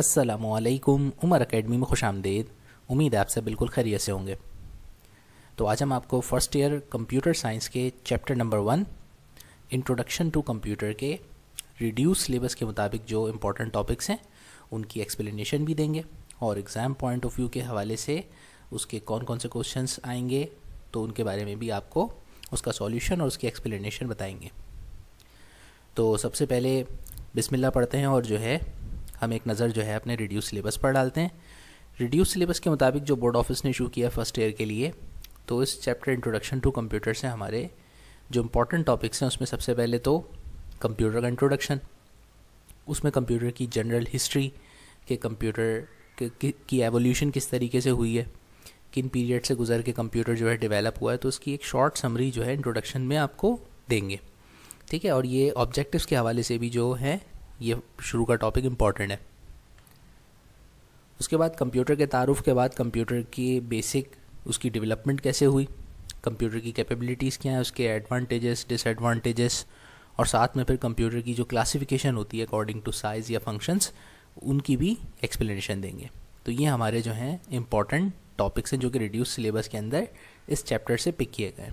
असलकुम उमर अकेडमी में खुश आमदेद उम्मीद है आपसे बिल्कुल खैरियत से होंगे तो आज हम आपको फर्स्ट ईयर कंप्यूटर साइंस के chapter number one introduction to computer के रिड्यूस सिलेबस के मुताबिक जो इम्पोर्टेंट टॉपिक्स हैं उनकी एक्सप्लेनेशन भी देंगे और एग्ज़ाम पॉइंट ऑफ व्यू के हवाले से उसके कौन कौन से क्वेश्चन आएंगे तो उनके बारे में भी आपको उसका सॉल्यूशन और उसकी एक्सप्लेनेशन बताएंगे तो सबसे पहले बिस्मिल्लाह पढ़ते हैं और जो है हम एक नज़र जो है अपने रिड्यूस सिलेबस पर डालते हैं रिड्यूस सिलेबस के मुताबिक जो बोर्ड ऑफिस ने इशू किया फर्स्ट ईयर के लिए तो इस चैप्टर इंट्रोडक्शन टू कंप्यूटर से हमारे जो इंपॉर्टेंट टॉपिक्स हैं उसमें सबसे पहले तो कंप्यूटर का इंट्रोडक्शन उसमें कंप्यूटर की जनरल हिस्ट्री के कंप्यूटर की एवोल्यूशन किस तरीके से हुई है किन पीरियड से गुजर के कंप्यूटर जो है डेवलप हुआ है तो उसकी एक शॉर्ट समरी जो है इंट्रोडक्शन में आपको देंगे ठीक है और ये ऑब्जेक्टिव्स के हवाले से भी जो है ये शुरू का टॉपिक इम्पॉर्टेंट है उसके बाद कंप्यूटर के तारुफ के बाद कंप्यूटर की बेसिक उसकी डेवलपमेंट कैसे हुई कंप्यूटर की कैपेबिलिटीज़ क्या हैं उसके एडवांटेजेस डिसएडवांटेजेस और साथ में फिर कंप्यूटर की जो क्लासिफिकेशन होती है अकॉर्डिंग टू साइज़ या फंक्शंस उनकी भी एक्सप्लेनेशन देंगे तो ये हमारे जो हैं इम्पॉर्टेंट टॉपिक्स हैं जो कि रिड्यूस सिलेबस के अंदर इस चैप्टर से पिक किए गए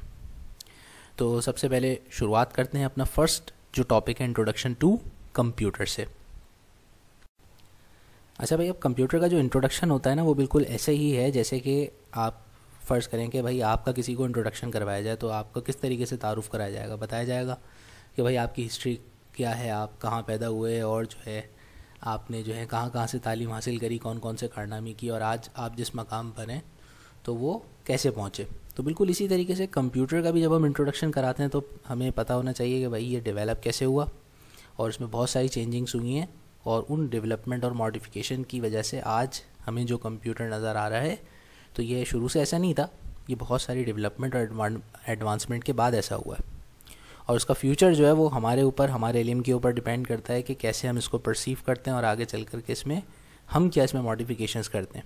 तो सबसे पहले शुरुआत करते हैं अपना फर्स्ट जो टॉपिक है इंट्रोडक्शन टू कंप्यूटर से अच्छा भाई अब कंप्यूटर का जो इंट्रोडक्शन होता है ना वो बिल्कुल ऐसे ही है जैसे कि आप फ़र्ज़ करें कि भाई आपका किसी को इंट्रोडक्शन करवाया जाए तो आपका किस तरीके से तारुफ़ कराया जाएगा बताया जाएगा कि भाई आपकी हिस्ट्री क्या है आप कहाँ पैदा हुए और जो है आपने जो है कहाँ कहाँ से तालीम हासिल करी कौन कौन से कारनामे की और आज आप जिस मकाम पर हैं तो वो कैसे पहुँचे तो बिल्कुल इसी तरीके से कंप्यूटर का भी जब हम इंट्रोडक्शन कराते हैं तो हमें पता होना चाहिए कि भाई ये डेवलप कैसे हुआ और इसमें बहुत सारी चेंजिंग्स हुई हैं और उन डेवलपमेंट और मॉडिफिकेशन की वजह से आज हमें जो कंप्यूटर नज़र आ रहा है तो ये शुरू से ऐसा नहीं था ये बहुत सारी डेवलपमेंट और एडवांसमेंट के बाद ऐसा हुआ है और उसका फ्यूचर जो है वो हमारे ऊपर हमारे इलम के ऊपर डिपेंड करता है कि कैसे हम इसको परसीव करते हैं और आगे चल कर के इसमें हम क्या इसमें मॉडिफिकेशंस करते हैं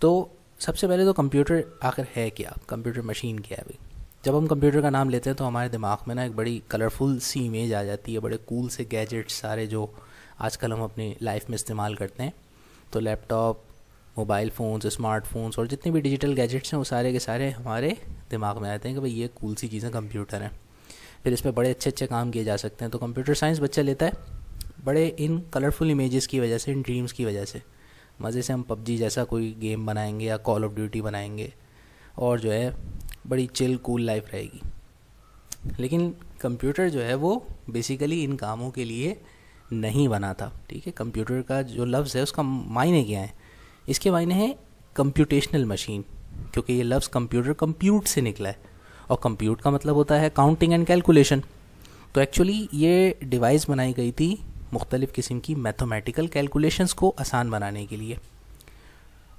तो सबसे पहले तो कंप्यूटर आखिर है क्या कंप्यूटर मशीन क्या है भाई जब हम कंप्यूटर का नाम लेते हैं तो हमारे दिमाग में ना एक बड़ी कलरफुल सी इमेज आ जाती है बड़े कूल से गैजेट्स सारे जो आजकल हम अपनी लाइफ में इस्तेमाल करते हैं तो लैपटॉप मोबाइल फ़ोन्स स्मार्टफोन्स और जितने भी डिजिटल गैजेट्स हैं वो सारे के सारे हमारे दिमाग में आते हैं कि भाई ये कूल सी चीज़ें कंप्यूटर हैं फिर इस पर बड़े अच्छे अच्छे काम किए जा सकते हैं तो कंप्यूटर साइंस बच्चा लेता है बड़े इन कलरफुल इमेजेस की वजह से इन ड्रीम्स की वजह से मज़े से हम पबजी जैसा कोई गेम बनाएंगे या कॉल ऑफ ड्यूटी बनाएंगे और जो है बड़ी चिल कूल लाइफ रहेगी लेकिन कंप्यूटर जो है वो बेसिकली इन कामों के लिए नहीं बना था ठीक है कंप्यूटर का जो लफ्ज़ है उसका मायने क्या है इसके मायने हैं कंप्यूटेशनल मशीन क्योंकि ये लफ्ज़ कंप्यूटर कंप्यूट से निकला है और कंप्यूट का मतलब होता है काउंटिंग एंड कैलकुलेशन तो एक्चुअली ये डिवाइस बनाई गई थी मुख्तलिफ़ किस्म की मैथमेटिकल कैलकुलेशंस को आसान बनाने के लिए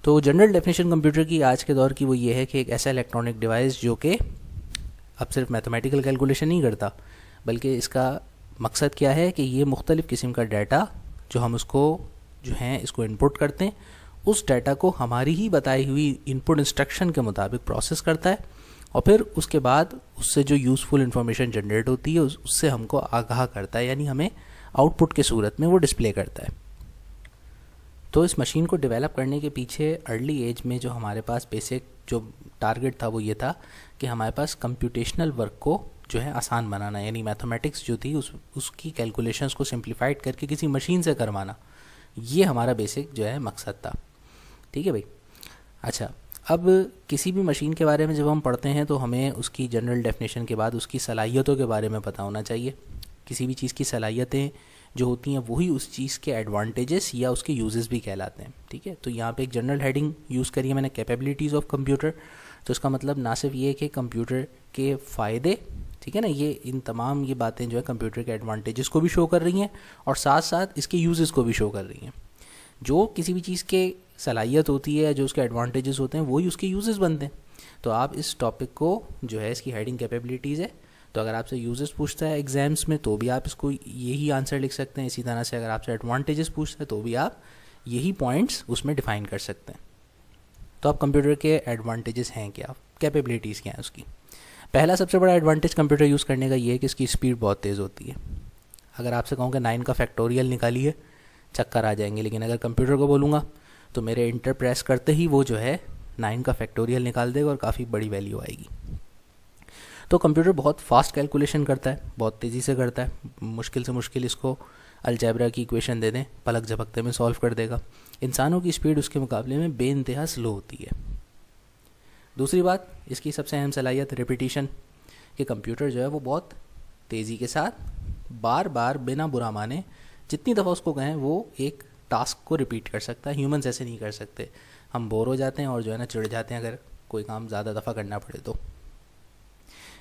तो जनरल डेफिनेशन कंप्यूटर की आज के दौर की वो ये है कि एक ऐसा इलेक्ट्रॉनिक डिवाइस जो कि अब सिर्फ मैथमेटिकल कैलकुलेशन नहीं करता बल्कि इसका मकसद क्या है कि ये मुख्तलिफ़ किस्म का डाटा जो हम उसको जो है इसको इनपुट करते हैं उस डाटा को हमारी ही बताई हुई इनपुट इंस्ट्रक्शन के मुताबिक प्रोसेस करता है और फिर उसके बाद उससे जो यूज़फुल इन्फॉर्मेशन जनरेट होती है उससे हमको आगाह करता है यानी हमें आउटपुट के सूरत में वो डिस्प्ले करता है तो इस मशीन को डेवलप करने के पीछे अर्ली एज में जो हमारे पास बेसिक जो टारगेट था वो ये था कि हमारे पास कंप्यूटेशनल वर्क को जो है आसान बनाना यानी मैथमेटिक्स जो थी उस उसकी कैलकुलेशंस को सिंप्लीफाइड करके किसी मशीन से करवाना ये हमारा बेसिक जो है मकसद था ठीक है भाई अच्छा अब किसी भी मशीन के बारे में जब हम पढ़ते हैं तो हमें उसकी जनरल डेफिनेशन के बाद उसकी सलाहियतों के बारे में पता होना चाहिए किसी भी चीज़ की सलाहियतें जो होती हैं वही उस चीज़ के एडवांटेजेस या उसके यूजेस भी कहलाते हैं ठीक है तो यहाँ पे एक जनरल हेडिंग यूज़ करी है मैंने कैपेबिलिटीज़ ऑफ कंप्यूटर तो इसका मतलब ना सिर्फ ये है कि कंप्यूटर के फ़ायदे ठीक है ना ये इन तमाम ये बातें जो है कंप्यूटर के एडवांटेजेस को भी शो कर रही हैं और साथ साथ इसके यूजेस को भी शो कर रही हैं जो किसी भी चीज़ के सलाहियत होती है जो उसके एडवांटेजेस होते हैं वही उसके यूजेस बनते हैं तो आप इस टॉपिक को जो है इसकी हेडिंग कैपेबिलिटीज़ है तो अगर आपसे यूजेस पूछता है एग्जाम्स में तो भी आप इसको यही आंसर लिख सकते हैं इसी तरह से अगर आपसे एडवांटेजेस पूछता है तो भी आप यही पॉइंट्स उसमें डिफाइन कर सकते हैं तो आप कंप्यूटर के एडवांटेजेस हैं क्या कैपेबिलिटीज़ क्या हैं उसकी पहला सबसे बड़ा एडवांटेज कंप्यूटर यूज़ करने का ये है कि इसकी स्पीड बहुत तेज़ होती है अगर आपसे कहूँ कि नाइन का फैक्टोरियल निकालिए चक्कर आ जाएंगे लेकिन अगर कंप्यूटर को बोलूँगा तो मेरे इंटर प्रेस करते ही वो जो है नाइन का फैक्टोरियल निकाल देगा और काफ़ी बड़ी वैल्यू आएगी तो कंप्यूटर बहुत फास्ट कैलकुलेशन करता है बहुत तेज़ी से करता है मुश्किल से मुश्किल इसको अलजैबरा की इक्वेशन दे दें पलक झपकते में सॉल्व कर देगा इंसानों की स्पीड उसके मुकाबले में बेानतहा स्लो होती है दूसरी बात इसकी सबसे अहम सलाहियत रिपीटिशन कि कंप्यूटर जो है वो बहुत तेज़ी के साथ बार बार बिना बुरा माने जितनी दफ़ा उसको कहें वो एक टास्क को रिपीट कर सकता है ह्यूमंस ऐसे नहीं कर सकते हम बोर हो जाते हैं और जो है ना चिड़ जाते हैं अगर कोई काम ज़्यादा दफ़ा करना पड़े तो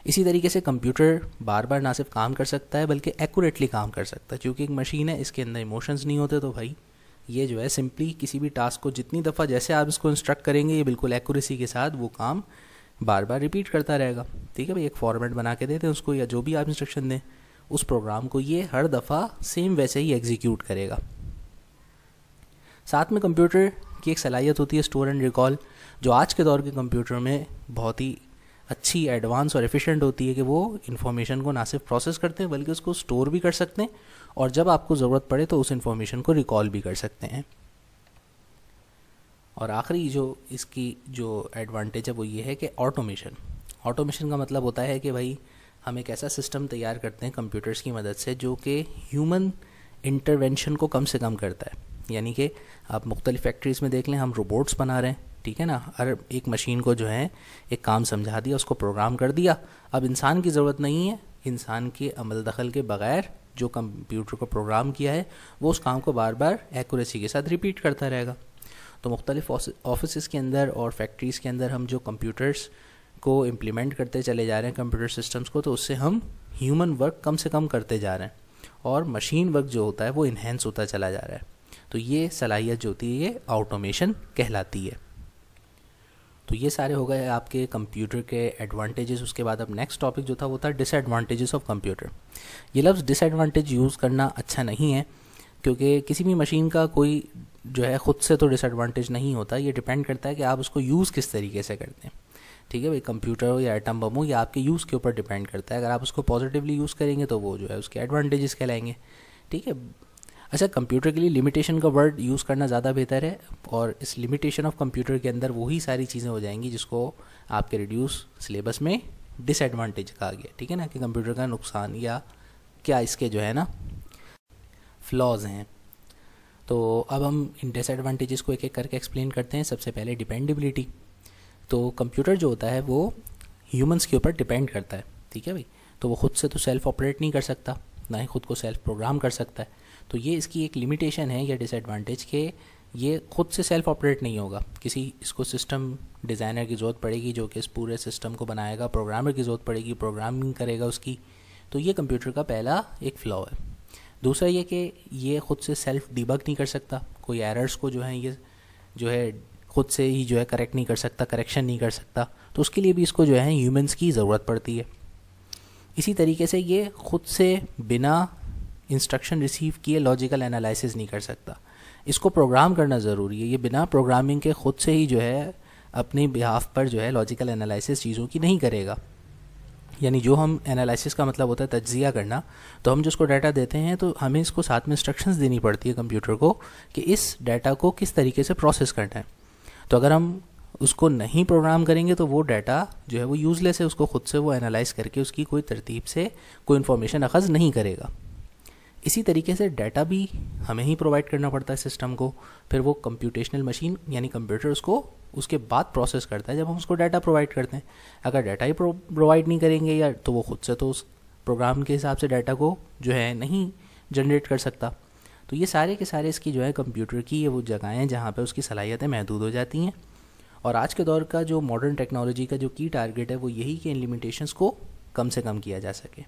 इसी तरीके से कंप्यूटर बार बार ना सिर्फ काम कर सकता है बल्कि एक्यूरेटली काम कर सकता है क्योंकि एक मशीन है इसके अंदर इमोशंस नहीं होते तो भाई ये जो है सिंपली किसी भी टास्क को जितनी दफ़ा जैसे आप इसको इंस्ट्रक्ट करेंगे ये बिल्कुल एक्यूरेसी के साथ वो काम बार बार रिपीट करता रहेगा ठीक है भाई एक फॉर्मेट बना के देते हैं उसको या जो भी आप इंस्ट्रक्शन दें उस प्रोग्राम को ये हर दफ़ा सेम वैसे ही एग्जीक्यूट करेगा साथ में कंप्यूटर की एक सलाहियत होती है स्टोर एंड रिकॉल जो आज के दौर के कंप्यूटर में बहुत ही अच्छी एडवांस और एफिशिएंट होती है कि वो इन्फॉर्मेशन को ना सिर्फ प्रोसेस करते हैं बल्कि उसको स्टोर भी कर सकते हैं और जब आपको ज़रूरत पड़े तो उस इन्फॉर्मेशन को रिकॉल भी कर सकते हैं और आखिरी जो इसकी जो एडवांटेज है वो ये है कि ऑटोमेशन ऑटोमेशन का मतलब होता है कि भाई हम एक ऐसा सिस्टम तैयार करते हैं कंप्यूटर्स की मदद से जो कि ह्यूमन इंटरवेंशन को कम से कम करता है यानी कि आप मुख्तलिफ़ फैक्ट्रीज़ में देख लें हम रोबोट्स बना रहे हैं ठीक है ना हर एक मशीन को जो है एक काम समझा दिया उसको प्रोग्राम कर दिया अब इंसान की ज़रूरत नहीं है इंसान के अमल दखल के बगैर जो कंप्यूटर को प्रोग्राम किया है वो उस काम को बार बार एक्यूरेसी के साथ रिपीट करता रहेगा तो मुख्तलिफ ऑफिस के अंदर और फैक्ट्रीज़ के अंदर हम जो कंप्यूटर्स को इम्प्लीमेंट करते चले जा रहे हैं कंप्यूटर सिस्टम्स को तो उससे हम ह्यूमन वर्क कम से कम करते जा रहे हैं और मशीन वर्क जो होता है वो इन्हेंस होता चला जा रहा है तो ये सलाहियत जो होती है ये ऑटोमेशन कहलाती है तो ये सारे हो गए आपके कंप्यूटर के एडवांटेजेस उसके बाद अब नेक्स्ट टॉपिक जो था वो था डिसएडवांटेजेस ऑफ कंप्यूटर ये लफ्ज़ डिसएडवांटेज यूज़ करना अच्छा नहीं है क्योंकि किसी भी मशीन का कोई जो है ख़ुद से तो डिसएडवांटेज नहीं होता ये डिपेंड करता है कि आप उसको यूज़ किस तरीके से करते हैं ठीक है भाई कंप्यूटर हो या एटम बम हो या आपके यूज़ के ऊपर डिपेंड करता है अगर आप उसको पॉजिटिवली यूज़ करेंगे तो वो जो है उसके एडवांटेजेस कहलाएंगे ठीक है अच्छा कंप्यूटर के लिए लिमिटेशन का वर्ड यूज़ करना ज़्यादा बेहतर है और इस लिमिटेशन ऑफ कंप्यूटर के अंदर वही सारी चीज़ें हो जाएंगी जिसको आपके रिड्यूस सिलेबस में डिसएडवांटेज कहा गया ठीक है ना कि कंप्यूटर का नुकसान या क्या इसके जो है ना फ्लॉज हैं तो अब हम इन डिसएडवांटेजेस को एक एक करके एक्सप्लेन करते हैं सबसे पहले डिपेंडेबिलिटी तो कंप्यूटर जो होता है वो ह्यूमंस के ऊपर डिपेंड करता है ठीक है भाई तो वो खुद से तो सेल्फ ऑपरेट नहीं कर सकता ना ही खुद को सेल्फ प्रोग्राम कर सकता है तो ये इसकी एक लिमिटेशन है या डिसएडवांटेज के ये खुद से सेल्फ ऑपरेट नहीं होगा किसी इसको सिस्टम डिज़ाइनर की ज़रूरत पड़ेगी जो कि इस पूरे सिस्टम को बनाएगा प्रोग्रामर की ज़रूरत पड़ेगी प्रोग्रामिंग करेगा उसकी तो ये कंप्यूटर का पहला एक फ्लॉ है दूसरा ये कि ये ख़ुद से सेल्फ डिबग नहीं कर सकता कोई एरर्स को जो है ये जो है खुद से ही जो है करेक्ट नहीं कर सकता करेक्शन नहीं कर सकता तो उसके लिए भी इसको जो है ह्यूमंस की ज़रूरत पड़ती है इसी तरीके से ये खुद से बिना इंस्ट्रक्शन रिसीव किए लॉजिकल एनालिसिस नहीं कर सकता इसको प्रोग्राम करना ज़रूरी है ये बिना प्रोग्रामिंग के ख़ुद से ही जो है अपने बिहाफ पर जो है लॉजिकल एनालिसिस चीज़ों की नहीं करेगा यानी जो हम एनालिसिस का मतलब होता है तजिया करना तो हम जिसको डाटा देते हैं तो हमें इसको साथ में इंस्ट्रक्शंस देनी पड़ती है कंप्यूटर को कि इस डाटा को किस तरीके से प्रोसेस करना है तो अगर हम उसको नहीं प्रोग्राम करेंगे तो वो डाटा जो है वो यूज़लेस है उसको ख़ुद से वो एनालाइज करके उसकी कोई तरतीब से कोई इन्फॉर्मेशन अखज़ नहीं करेगा इसी तरीके से डाटा भी हमें ही प्रोवाइड करना पड़ता है सिस्टम को फिर वो कंप्यूटेशनल मशीन यानी कंप्यूटर उसको उसके बाद प्रोसेस करता है जब हम उसको डाटा प्रोवाइड करते हैं अगर डाटा ही प्रोवाइड नहीं करेंगे या तो वो खुद से तो उस प्रोग्राम के हिसाब से डाटा को जो है नहीं जनरेट कर सकता तो ये सारे के सारे इसकी जो है कंप्यूटर की ये वो जगहें हैं जहाँ पर उसकी सलाहियतें महदूद हो जाती हैं और आज के दौर का जो मॉडर्न टेक्नोलॉजी का जो की टारगेट है वो यही कि इन लिमिटेशंस को कम से कम किया जा सके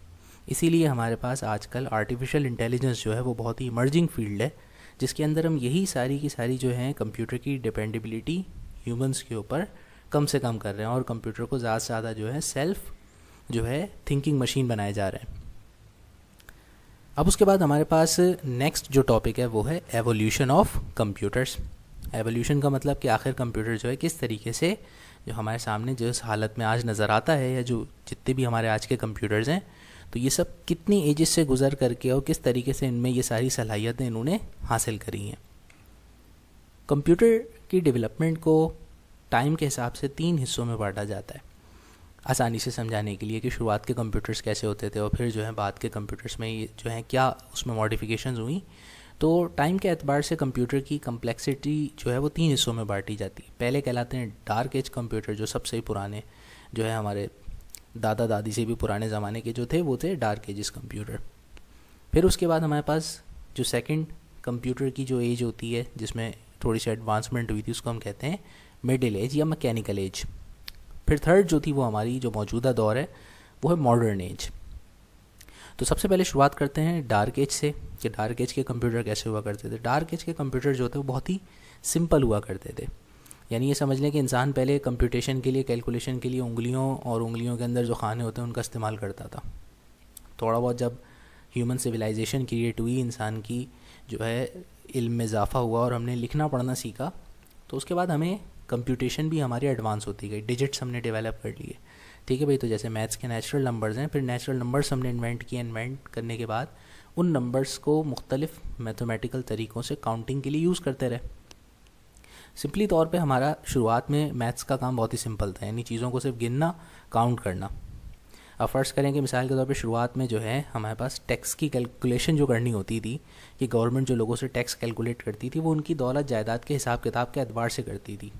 इसीलिए हमारे पास आजकल आर्टिफिशियल इंटेलिजेंस जो है वो बहुत ही इमर्जिंग फील्ड है जिसके अंदर हम यही सारी की सारी जो है कंप्यूटर की डिपेंडेबिलिटी ह्यूमंस के ऊपर कम से कम कर रहे हैं और कंप्यूटर को ज़्यादा से ज़्यादा जो है सेल्फ जो है थिंकिंग मशीन बनाए जा रहे हैं अब उसके बाद हमारे पास नेक्स्ट जो टॉपिक है वो है एवोल्यूशन ऑफ कंप्यूटर्स एवोल्यूशन का मतलब कि आखिर कंप्यूटर जो है किस तरीके से जो हमारे सामने जिस हालत में आज नज़र आता है या जो जितने भी हमारे आज के कंप्यूटर्स हैं तो ये सब कितनी एजेस से गुजर करके और किस तरीके से इनमें ये सारी सलाहियतें इन्होंने हासिल करी हैं कंप्यूटर की डेवलपमेंट को टाइम के हिसाब से तीन हिस्सों में बांटा जाता है आसानी से समझाने के लिए कि शुरुआत के कंप्यूटर्स कैसे होते थे और फिर जो है बाद के कंप्यूटर्स में जो है क्या उसमें मॉडिफ़िकेशन हुई तो टाइम के एतबार से कंप्यूटर की कम्प्लेक्सिटी जो है वो तीन हिस्सों में बांटी जाती है पहले कहलाते हैं डार्क एज कंप्यूटर जो सबसे पुराने जो है हमारे दादा दादी से भी पुराने ज़माने के जो थे वो थे डार्क एजिस कंप्यूटर फिर उसके बाद हमारे पास जो सेकंड कंप्यूटर की जो एज होती है जिसमें थोड़ी सी एडवांसमेंट हुई थी उसको हम कहते हैं मिडिल एज या मैकेनिकल एज फिर थर्ड जो थी वो हमारी जो मौजूदा दौर है वो है मॉडर्न एज तो सबसे पहले शुरुआत करते हैं डार्क एज से कि डार्क एज के कंप्यूटर कैसे हुआ करते थे डार्क एज के कंप्यूटर जो थे वो बहुत ही सिंपल हुआ करते थे यानी ये समझ लें कि इंसान पहले कंप्यूटेशन के लिए कैलकुलेशन के लिए उंगलियों और उंगलियों के अंदर जो खाने होते हैं उनका इस्तेमाल करता था थोड़ा बहुत जब ह्यूमन सिविलाइजेशन क्रिएट हुई इंसान की जो है इल्म में इजाफ़ा हुआ और हमने लिखना पढ़ना सीखा तो उसके बाद हमें कंप्यूटेशन भी हमारी एडवांस होती गई डिजिट्स हमने डेवलप कर लिए ठीक है भाई तो जैसे मैथ्स के नेचुरल नंबर्स हैं फिर नेचुरल नंबर्स हमने इन्वेंट किए इन्वेंट करने के बाद उन नंबर्स को मुख्तलिफ मैथमेटिकल तरीक़ों से काउंटिंग के लिए यूज़ करते रहे सिंपली तौर पे हमारा शुरुआत में मैथ्स का काम बहुत ही सिंपल था यानी चीज़ों को सिर्फ गिनना काउंट करना अब फर्स्ट करें कि मिसाल के तौर पे शुरुआत में जो है हमारे पास टैक्स की कैलकुलेशन जो करनी होती थी कि गवर्नमेंट जो लोगों से टैक्स कैलकुलेट करती थी वो उनकी दौलत जायदाद के हिसाब किताब के अतबार से करती थी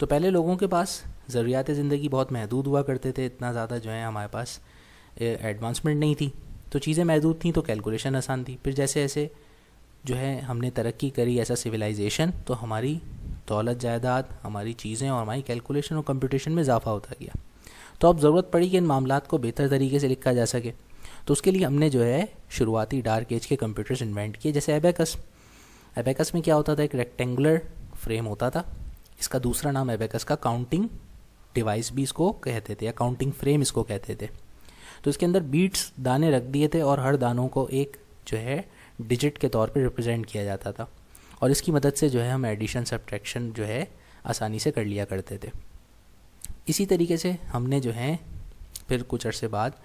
तो पहले लोगों के पास ज़रूरियात ज़िंदगी बहुत महदूद हुआ करते थे इतना ज़्यादा जो है हमारे पास एडवांसमेंट नहीं थी तो चीज़ें महदूद थी तो कैलकुलेशन आसान थी फिर जैसे जैसे जो है हमने तरक्की करी ऐसा सिविलाइजेशन तो हमारी दौलत जायदाद हमारी चीज़ें और हमारी कैलकुलेशन और कंप्यूटेशन में इजाफा होता गया तो अब ज़रूरत पड़ी कि इन मामला को बेहतर तरीके से लिखा जा सके तो उसके लिए हमने जो है शुरुआती डार्क एज के कंप्यूटर्स इन्वेंट किए जैसे एबेकस एबेकस में क्या होता था एक रेक्टेंगुलर फ्रेम होता था इसका दूसरा नाम एबेकस का काउंटिंग डिवाइस भी इसको कहते थे या काउंटिंग फ्रेम इसको कहते थे तो इसके अंदर बीट्स दाने रख दिए थे और हर दानों को एक जो है डिजिट के तौर पर रिप्रेजेंट किया जाता था और इसकी मदद से जो है हम एडिशन सब्ट्रैक्शन जो है आसानी से कर लिया करते थे इसी तरीके से हमने जो है फिर कुछ अरसे बाद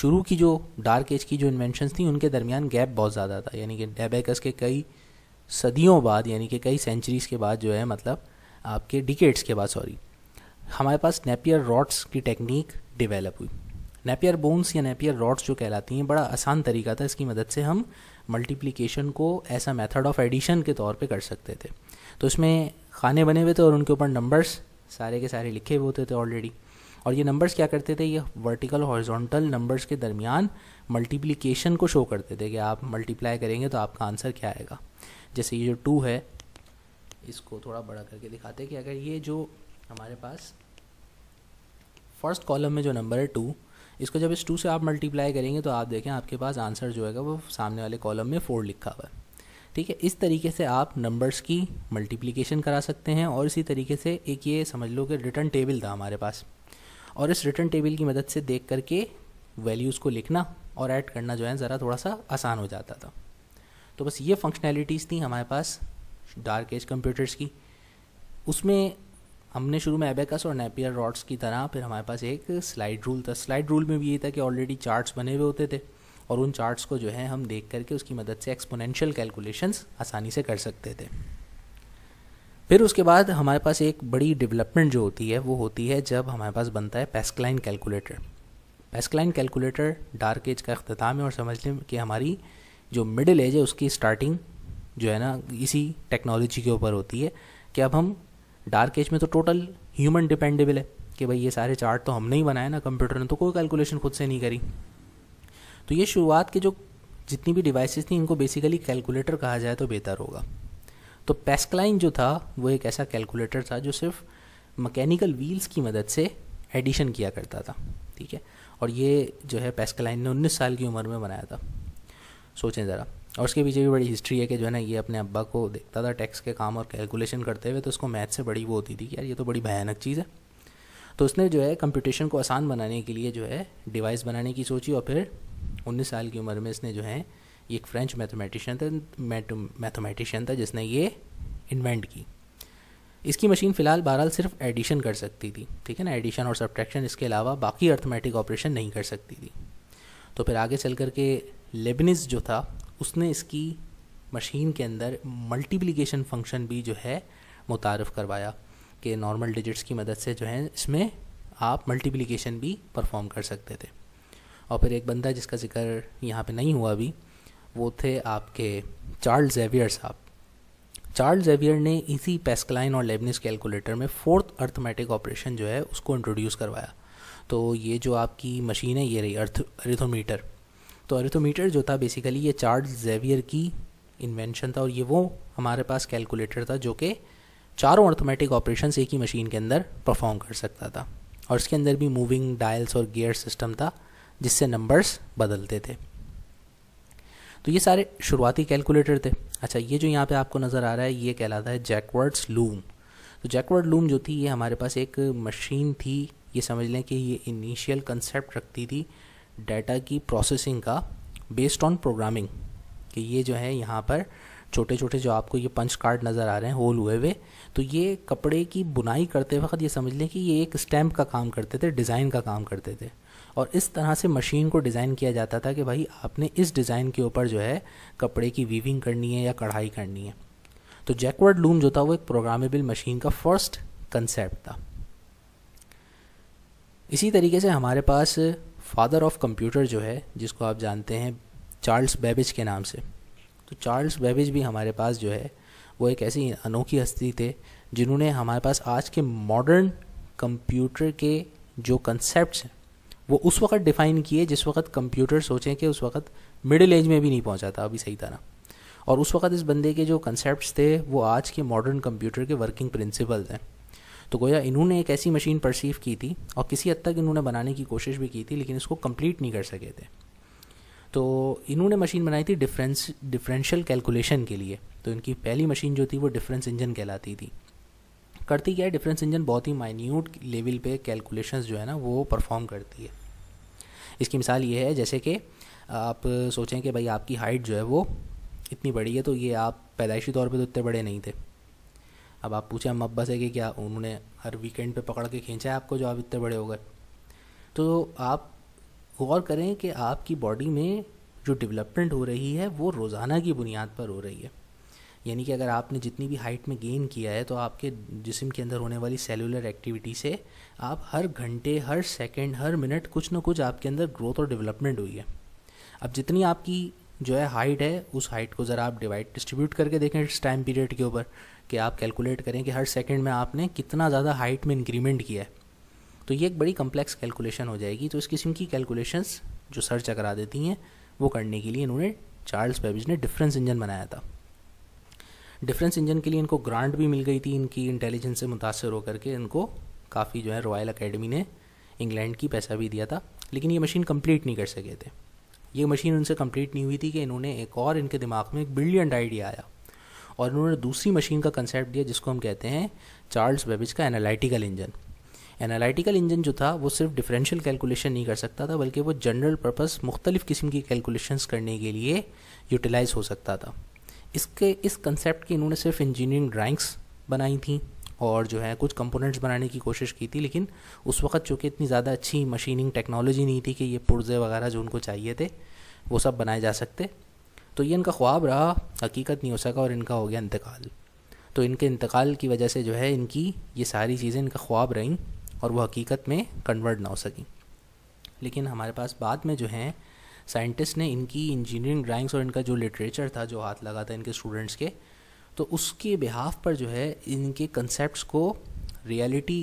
शुरू की जो डार्क एज की जो इन्वेंशन थी उनके दरमियान गैप बहुत ज़्यादा था यानी कि डेबेकस के कई सदियों बाद यानी कि कई सेंचुरीज़ के बाद जो है मतलब आपके डिकेट्स के बाद सॉरी हमारे पास नेपियर रॉड्स की टेक्निक डिवेलप हुई नेपियर बोन्स या नेपियर रॉड्स जो कहलाती हैं बड़ा आसान तरीका था इसकी मदद से हम मल्टीप्लिकेशन को ऐसा मेथड ऑफ एडिशन के तौर पे कर सकते थे तो इसमें खाने बने हुए थे और उनके ऊपर नंबर्स सारे के सारे लिखे हुए होते थे ऑलरेडी और ये नंबर्स क्या करते थे ये वर्टिकल हॉरिजॉन्टल नंबर्स के दरमियान मल्टीप्लीकेशन को शो करते थे कि आप मल्टीप्लाई करेंगे तो आपका आंसर क्या आएगा जैसे ये जो टू है इसको थोड़ा बड़ा करके दिखाते हैं कि अगर ये जो हमारे पास फर्स्ट कॉलम में जो नंबर है टू इसको जब इस टू से आप मल्टीप्लाई करेंगे तो आप देखें आपके पास आंसर जो है वो सामने वाले कॉलम में फोर लिखा हुआ है ठीक है इस तरीके से आप नंबर्स की मल्टीप्लीकेशन करा सकते हैं और इसी तरीके से एक ये समझ लो कि रिटर्न टेबल था हमारे पास और इस रिटर्न टेबल की मदद से देख करके वैल्यूज़ को लिखना और ऐड करना जो है ज़रा थोड़ा सा आसान हो जाता था तो बस ये फंक्शनैलिटीज़ थी हमारे पास डार्क एज कंप्यूटर्स की उसमें हमने शुरू में एबेकस और नेपियर रॉड्स की तरह फिर हमारे पास एक स्लाइड रूल था स्लाइड रूल में भी ये था कि ऑलरेडी चार्ट्स बने हुए होते थे और उन चार्ट्स को जो है हम देख करके उसकी मदद से एक्सपोनेंशियल कैलकुलेशंस आसानी से कर सकते थे फिर उसके बाद हमारे पास एक बड़ी डेवलपमेंट जो होती है वो होती है जब हमारे पास बनता है Pascaline calculator Pascaline calculator dark age का अख्ताम है और समझ लें कि हमारी जो मिडिल एज है उसकी स्टार्टिंग जो है ना इसी टेक्नोलॉजी के ऊपर होती है कि अब हम डार्क एज में तो टोटल ह्यूमन डिपेंडेबल है कि भाई ये सारे चार्ट तो हमने ही बनाए ना कंप्यूटर ने तो कोई कैलकुलेशन खुद से नहीं करी तो ये शुरुआत के जो जितनी भी डिवाइसेस थी इनको बेसिकली कैलकुलेटर कहा जाए तो बेहतर होगा तो पेस्कलाइन जो था वो एक ऐसा कैलकुलेटर था जो सिर्फ मकैनिकल व्हील्स की मदद से एडिशन किया करता था ठीक है और ये जो है पेस्कलाइन ने उन्नीस साल की उम्र में बनाया था सोचें ज़रा और उसके पीछे भी बड़ी हिस्ट्री है कि जो है ना ये अपने अब्बा को देखता था टैक्स के काम और कैलकुलेशन करते हुए तो उसको मैथ से बड़ी वो होती थी कि यार ये तो बड़ी भयानक चीज़ है तो उसने जो है कंपटीशन को आसान बनाने के लिए जो है डिवाइस बनाने की सोची और फिर उन्नीस साल की उम्र में इसने जो है ये एक फ्रेंच मैथमेटिशियन था मैथमेटिशियन था जिसने ये इन्वेंट की इसकी मशीन फ़िलहाल बहरहाल सिर्फ एडिशन कर सकती थी ठीक है ना एडिशन और सब्ट्रैक्शन इसके अलावा बाकी अर्थमेटिक ऑपरेशन नहीं कर सकती थी तो फिर आगे चल करके लेबनिस जो था उसने इसकी मशीन के अंदर मल्टीप्लिकेशन फंक्शन भी जो है मुतारफ़ करवाया कि नॉर्मल डिजिट्स की मदद से जो है इसमें आप मल्टीप्लिकेशन भी परफॉर्म कर सकते थे और फिर एक बंदा जिसका जिक्र यहाँ पे नहीं हुआ अभी वो थे आपके चार्ल्स जेवियर साहब चार्ल्स जेवियर ने इसी पेस्कलाइन और लेबनिस कैलकुलेटर में फोर्थ अर्थमेटिक ऑपरेशन जो है उसको इंट्रोड्यूस करवाया तो ये जो आपकी मशीन है ये रही अर्थ अरिथोमीटर तो अरिथोमीटर जो था बेसिकली ये चार्ल्स जेवियर की इन्वेंशन था और ये वो हमारे पास कैलकुलेटर था जो कि चारों अर्थमेटिक ऑपरेशन एक ही मशीन के अंदर परफॉर्म कर सकता था और इसके अंदर भी मूविंग डायल्स और गियर सिस्टम था जिससे नंबर्स बदलते थे तो ये सारे शुरुआती कैलकुलेटर थे अच्छा ये जो यहाँ पे आपको नज़र आ रहा है ये कहलाता है जैकवर्ड्स लूम तो जैकवर्ड लूम जो थी ये हमारे पास एक मशीन थी ये समझ लें कि ये इनिशियल कंसेप्ट रखती थी डाटा की प्रोसेसिंग का बेस्ड ऑन प्रोग्रामिंग कि ये जो है यहाँ पर छोटे छोटे जो आपको ये पंच कार्ड नज़र आ रहे हैं होल हुए हुए तो ये कपड़े की बुनाई करते वक्त ये समझ लें कि ये एक स्टैम्प का काम करते थे डिज़ाइन का काम करते थे और इस तरह से मशीन को डिज़ाइन किया जाता था कि भाई आपने इस डिज़ाइन के ऊपर जो है कपड़े की वीविंग करनी है या कढ़ाई करनी है तो जैकवर्ड लूम जो था वो एक प्रोग्रामेबल मशीन का फर्स्ट कंसेप्ट था इसी तरीके से हमारे पास फादर ऑफ कंप्यूटर जो है जिसको आप जानते हैं चार्ल्स बेबिज के नाम से तो चार्ल्स बेबिज भी हमारे पास जो है वो एक ऐसी अनोखी हस्ती थे जिन्होंने हमारे पास आज के मॉडर्न कंप्यूटर के जो कंसेप्ट हैं वो उस वक्त डिफ़ाइन किए जिस वक्त कंप्यूटर सोचें कि उस वक्त मिडिल एज में भी नहीं पहुंचा था अभी सही तरह और उस वक्त इस बंदे के जो कंसेप्ट थे वो आज के मॉडर्न कंप्यूटर के वर्किंग प्रिंसिपल्स हैं तो गोया इन्होंने एक ऐसी मशीन परसीव की थी और किसी हद तक इन्होंने बनाने की कोशिश भी की थी लेकिन इसको कंप्लीट नहीं कर सके थे तो इन्होंने मशीन बनाई थी डिफरेंस डिफरेंशियल कैलकुलेशन के लिए तो इनकी पहली मशीन जो थी वो डिफरेंस इंजन कहलाती थी करती क्या है डिफरेंस इंजन बहुत ही माइन्यूट लेवल पे कैलकुलेशंस जो है ना वो परफॉर्म करती है इसकी मिसाल ये है जैसे कि आप सोचें कि भाई आपकी हाइट जो है वो इतनी बड़ी है तो ये आप पैदाइशी तौर पे तो इतने बड़े नहीं थे अब आप पूछें हम अब्बा से कि क्या उन्होंने हर वीकेंड पे पकड़ के खींचा है आपको जो आप इतने बड़े हो गए तो आप गौर करें कि आपकी बॉडी में जो डेवलपमेंट हो रही है वो रोज़ाना की बुनियाद पर हो रही है यानी कि अगर आपने जितनी भी हाइट में गेन किया है तो आपके जिसम के अंदर होने वाली सेलुलर एक्टिविटी से आप हर घंटे हर सेकेंड हर मिनट कुछ ना कुछ आपके अंदर ग्रोथ और डेवलपमेंट हुई है अब जितनी आपकी जो है हाइट है उस हाइट को ज़रा आप डिवाइड डिस्ट्रीब्यूट करके देखें इस टाइम पीरियड के ऊपर कि आप कैलकुलेट करें कि हर सेकंड में आपने कितना ज़्यादा हाइट में इंक्रीमेंट किया है तो ये एक बड़ी कम्प्लेक्स कैलकुलेशन हो जाएगी तो इस किस्म की कैलकुलेशंस जो सर करा देती हैं वो करने के लिए इन्होंने चार्ल्स बेबिज ने डिफरेंस इंजन बनाया था डिफरेंस इंजन के लिए इनको ग्रांट भी मिल गई थी इनकी इंटेलिजेंस से मुतासर होकर के इनको काफ़ी जो है रॉयल अकेडमी ने इंग्लैंड की पैसा भी दिया था लेकिन ये मशीन कंप्लीट नहीं कर सके थे ये मशीन उनसे कंप्लीट नहीं हुई थी कि इन्होंने एक और इनके दिमाग में एक ब्रिलियंट आइडिया आया और उन्होंने दूसरी मशीन का कंसेप्ट दिया जिसको हम कहते हैं चार्ल्स बेबिज का एनालिटिकल इंजन एनालिटिकल इंजन जो था वो सिर्फ डिफरेंशियल कैलकुलेशन नहीं कर सकता था बल्कि वो जनरल पर्पस मुख्तलिफ़ किस्म की कैलकुलेशंस करने के लिए यूटिलाइज हो सकता था इसके इस कंसेप्ट की इन्होंने सिर्फ इंजीनियरिंग ड्राइंग्स बनाई थी और जो है कुछ कंपोनेंट्स बनाने की कोशिश की थी लेकिन उस वक्त चूँकि इतनी ज़्यादा अच्छी मशीनिंग टेक्नोलॉजी नहीं थी कि ये पुर्जे वगैरह जो उनको चाहिए थे वो सब बनाए जा सकते तो ये इनका ख्वाब रहा हकीकत नहीं हो सका और इनका हो गया इंतकाल तो इनके इंतकाल की वजह से जो है इनकी ये सारी चीज़ें इनका ख्वाब रहीं और वो हकीकत में कन्वर्ट ना हो सकें लेकिन हमारे पास बाद में जो हैं साइंटिस्ट ने इनकी इंजीनियरिंग ड्राइंग्स और इनका जो लिटरेचर था जो हाथ लगा था इनके स्टूडेंट्स के तो उसके बिहाफ पर जो है इनके कंसेप्ट को रियलिटी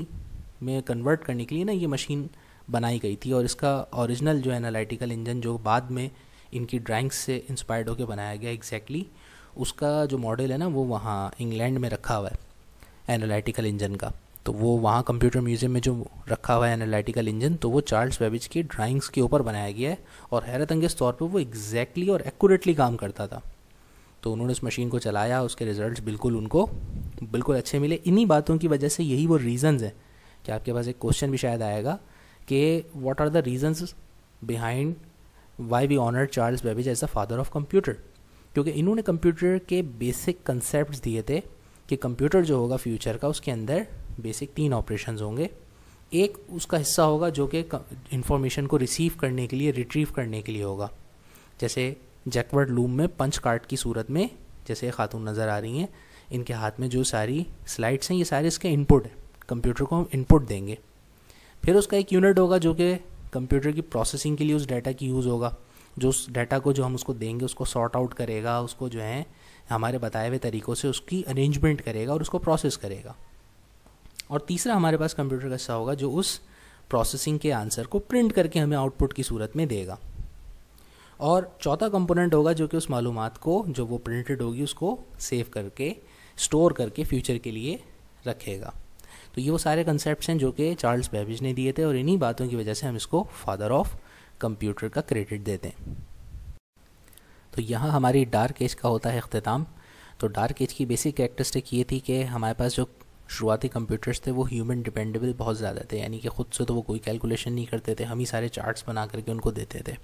में कन्वर्ट करने के लिए ना ये मशीन बनाई गई थी और इसका ओरिजिनल जो एनालिटिकल इंजन जो बाद में इनकी ड्राइंग्स से इंस्पायर्ड होकर बनाया गया एग्जैक्टली exactly. उसका जो मॉडल है ना वो वहाँ इंग्लैंड में रखा हुआ है एनालिटिकल इंजन का तो वो वहाँ कंप्यूटर म्यूजियम में जो रखा हुआ है एनालिटिकल इंजन तो वो चार्ल्स वेबिज की ड्राइंग्स के ऊपर बनाया गया है और हैरत अंगेज तौर पर वो एग्जैक्टली exactly और एक्यूरेटली काम करता था तो उन्होंने उस मशीन को चलाया उसके रिजल्ट्स बिल्कुल उनको बिल्कुल अच्छे मिले इन्हीं बातों की वजह से यही वो रीज़न्स हैं कि आपके पास एक क्वेश्चन भी शायद आएगा कि what are the reasons behind why we honour Charles Babbage as the father of computer क्योंकि इन्होंने कंप्यूटर के बेसिक कंसेप्ट दिए थे कि कंप्यूटर जो होगा फ्यूचर का उसके अंदर बेसिक तीन ऑपरेशन होंगे एक उसका हिस्सा होगा जो कि इंफॉर्मेशन को रिसीव करने के लिए रिट्रीव करने के लिए होगा जैसे जैकवर्ड लूम में पंच कार्ड की सूरत में जैसे खातून नज़र आ रही हैं इनके हाथ में जो सारी स्लाइड्स हैं ये सारे इसके इनपुट हैं कंप्यूटर को हम इनपुट देंगे फिर उसका एक यूनिट होगा जो कि कंप्यूटर की प्रोसेसिंग के लिए उस डाटा की यूज़ होगा जो उस डाटा को जो हम उसको देंगे उसको सॉर्ट आउट करेगा उसको जो है हमारे बताए हुए तरीक़ों से उसकी अरेंजमेंट करेगा और उसको प्रोसेस करेगा और तीसरा हमारे पास कंप्यूटर का हिस्सा होगा जो उस प्रोसेसिंग के आंसर को प्रिंट करके हमें आउटपुट की सूरत में देगा और चौथा कंपोनेंट होगा जो कि उस मालूम को जो वो प्रिंटेड होगी उसको सेव करके स्टोर करके फ्यूचर के लिए रखेगा तो ये वो सारे कंसेप्ट हैं जो कि चार्ल्स बेबिज ने दिए थे और इन्हीं बातों की वजह से हम इसको फादर ऑफ कंप्यूटर का क्रेडिट देते हैं तो यहाँ हमारी डार्क एज का होता है अख्ताम तो डार्क एज की बेसिक कैरेक्टरिस्टिक ये थी कि हमारे पास जो शुरुआती कंप्यूटर्स थे वो ह्यूमन डिपेंडेबल बहुत ज़्यादा थे यानी कि ख़ुद से तो वो कोई कैलकुलेशन नहीं करते थे हम ही सारे चार्ट्स बना करके उनको देते थे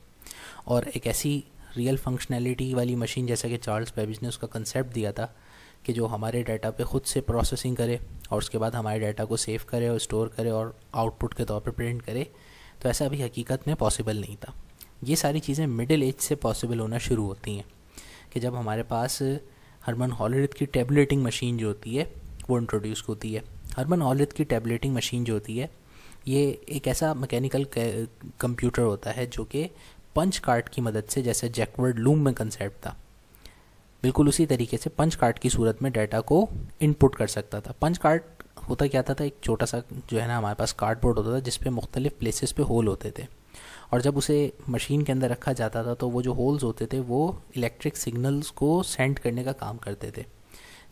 और एक ऐसी रियल फंक्शनैलिटी वाली मशीन जैसा कि चार्ल्स बेबिज ने उसका कंसेप्ट दिया था कि जो हमारे डाटा पे खुद से प्रोसेसिंग करे और उसके बाद हमारे डाटा को सेव करे और स्टोर करे और आउटपुट के तौर पर प्रिंट करे तो ऐसा अभी हकीकत में पॉसिबल नहीं था ये सारी चीज़ें मिडिल एज से पॉसिबल होना शुरू होती हैं कि जब हमारे पास हरमन हॉलरिथ की टेबलेटिंग मशीन जो होती है वो इंट्रोड्यूस होती है हरमन हॉलरिथ की टेबलेटिंग मशीन जो होती है ये एक ऐसा मैकेनिकल कंप्यूटर होता है जो कि पंच कार्ड की मदद से जैसे जैकवर्ड लूम में कंसेप्ट था बिल्कुल उसी तरीके से पंच कार्ड की सूरत में डाटा को इनपुट कर सकता था पंच कार्ड होता क्या था, था एक छोटा सा जो है ना हमारे पास कार्डबोर्ड होता था जिसपे मुख्तलिफ प्लेसेस पे होल होते थे और जब उसे मशीन के अंदर रखा जाता था तो वो जो होल्स होते थे वो इलेक्ट्रिक सिग्नल्स को सेंड करने का काम करते थे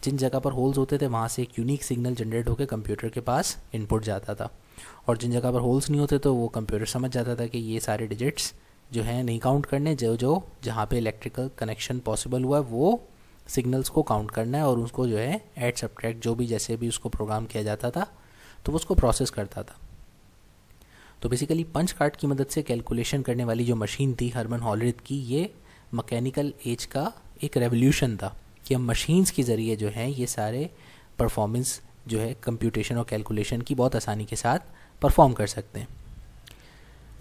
जिन जगह पर होल्स होते थे वहाँ से एक यूनिक सिग्नल जनरेट होकर कंप्यूटर के पास इनपुट जाता था और जिन जगह पर होल्स नहीं होते तो वो कंप्यूटर समझ जाता था कि ये सारे डिजिट्स जो है नहीं काउंट करने जो जो जहाँ पे इलेक्ट्रिकल कनेक्शन पॉसिबल हुआ है वो सिग्नल्स को काउंट करना है और उसको जो है एड सब्ट्रैक्ट जो भी जैसे भी उसको प्रोग्राम किया जाता था तो वो उसको प्रोसेस करता था तो बेसिकली पंच कार्ड की मदद से कैलकुलेशन करने वाली जो मशीन थी हरमन हॉलरिथ की ये मकैनिकल एज का एक रेवोल्यूशन था कि हम मशीन्स के ज़रिए जो है ये सारे परफॉर्मेंस जो है कंप्यूटेशन और कैलकुलेशन की बहुत आसानी के साथ परफॉर्म कर सकते हैं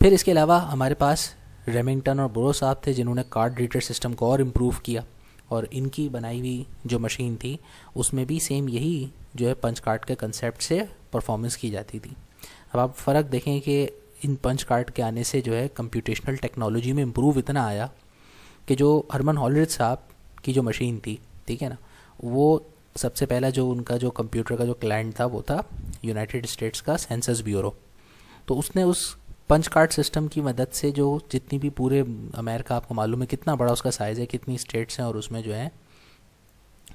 फिर इसके अलावा हमारे पास रेमिंगटन और बोरो साहब थे जिन्होंने कार्ड रीडर सिस्टम को और इम्प्रूव किया और इनकी बनाई हुई जो मशीन थी उसमें भी सेम यही जो है पंच कार्ड के कंसेप्ट से परफॉर्मेंस की जाती थी अब आप फ़र्क देखें कि इन पंच कार्ड के आने से जो है कंप्यूटेशनल टेक्नोलॉजी में इम्प्रूव इतना आया कि जो हरमन हॉलरिज साहब की जो मशीन थी ठीक है ना वो सबसे पहला जो उनका जो कंप्यूटर का जो क्लाइंट था वो था यूनाइटेड स्टेट्स का सेंसस ब्यूरो तो उसने उस पंच कार्ड सिस्टम की मदद से जो जितनी भी पूरे अमेरिका आपको मालूम है कितना बड़ा उसका साइज़ है कितनी स्टेट्स हैं और उसमें जो है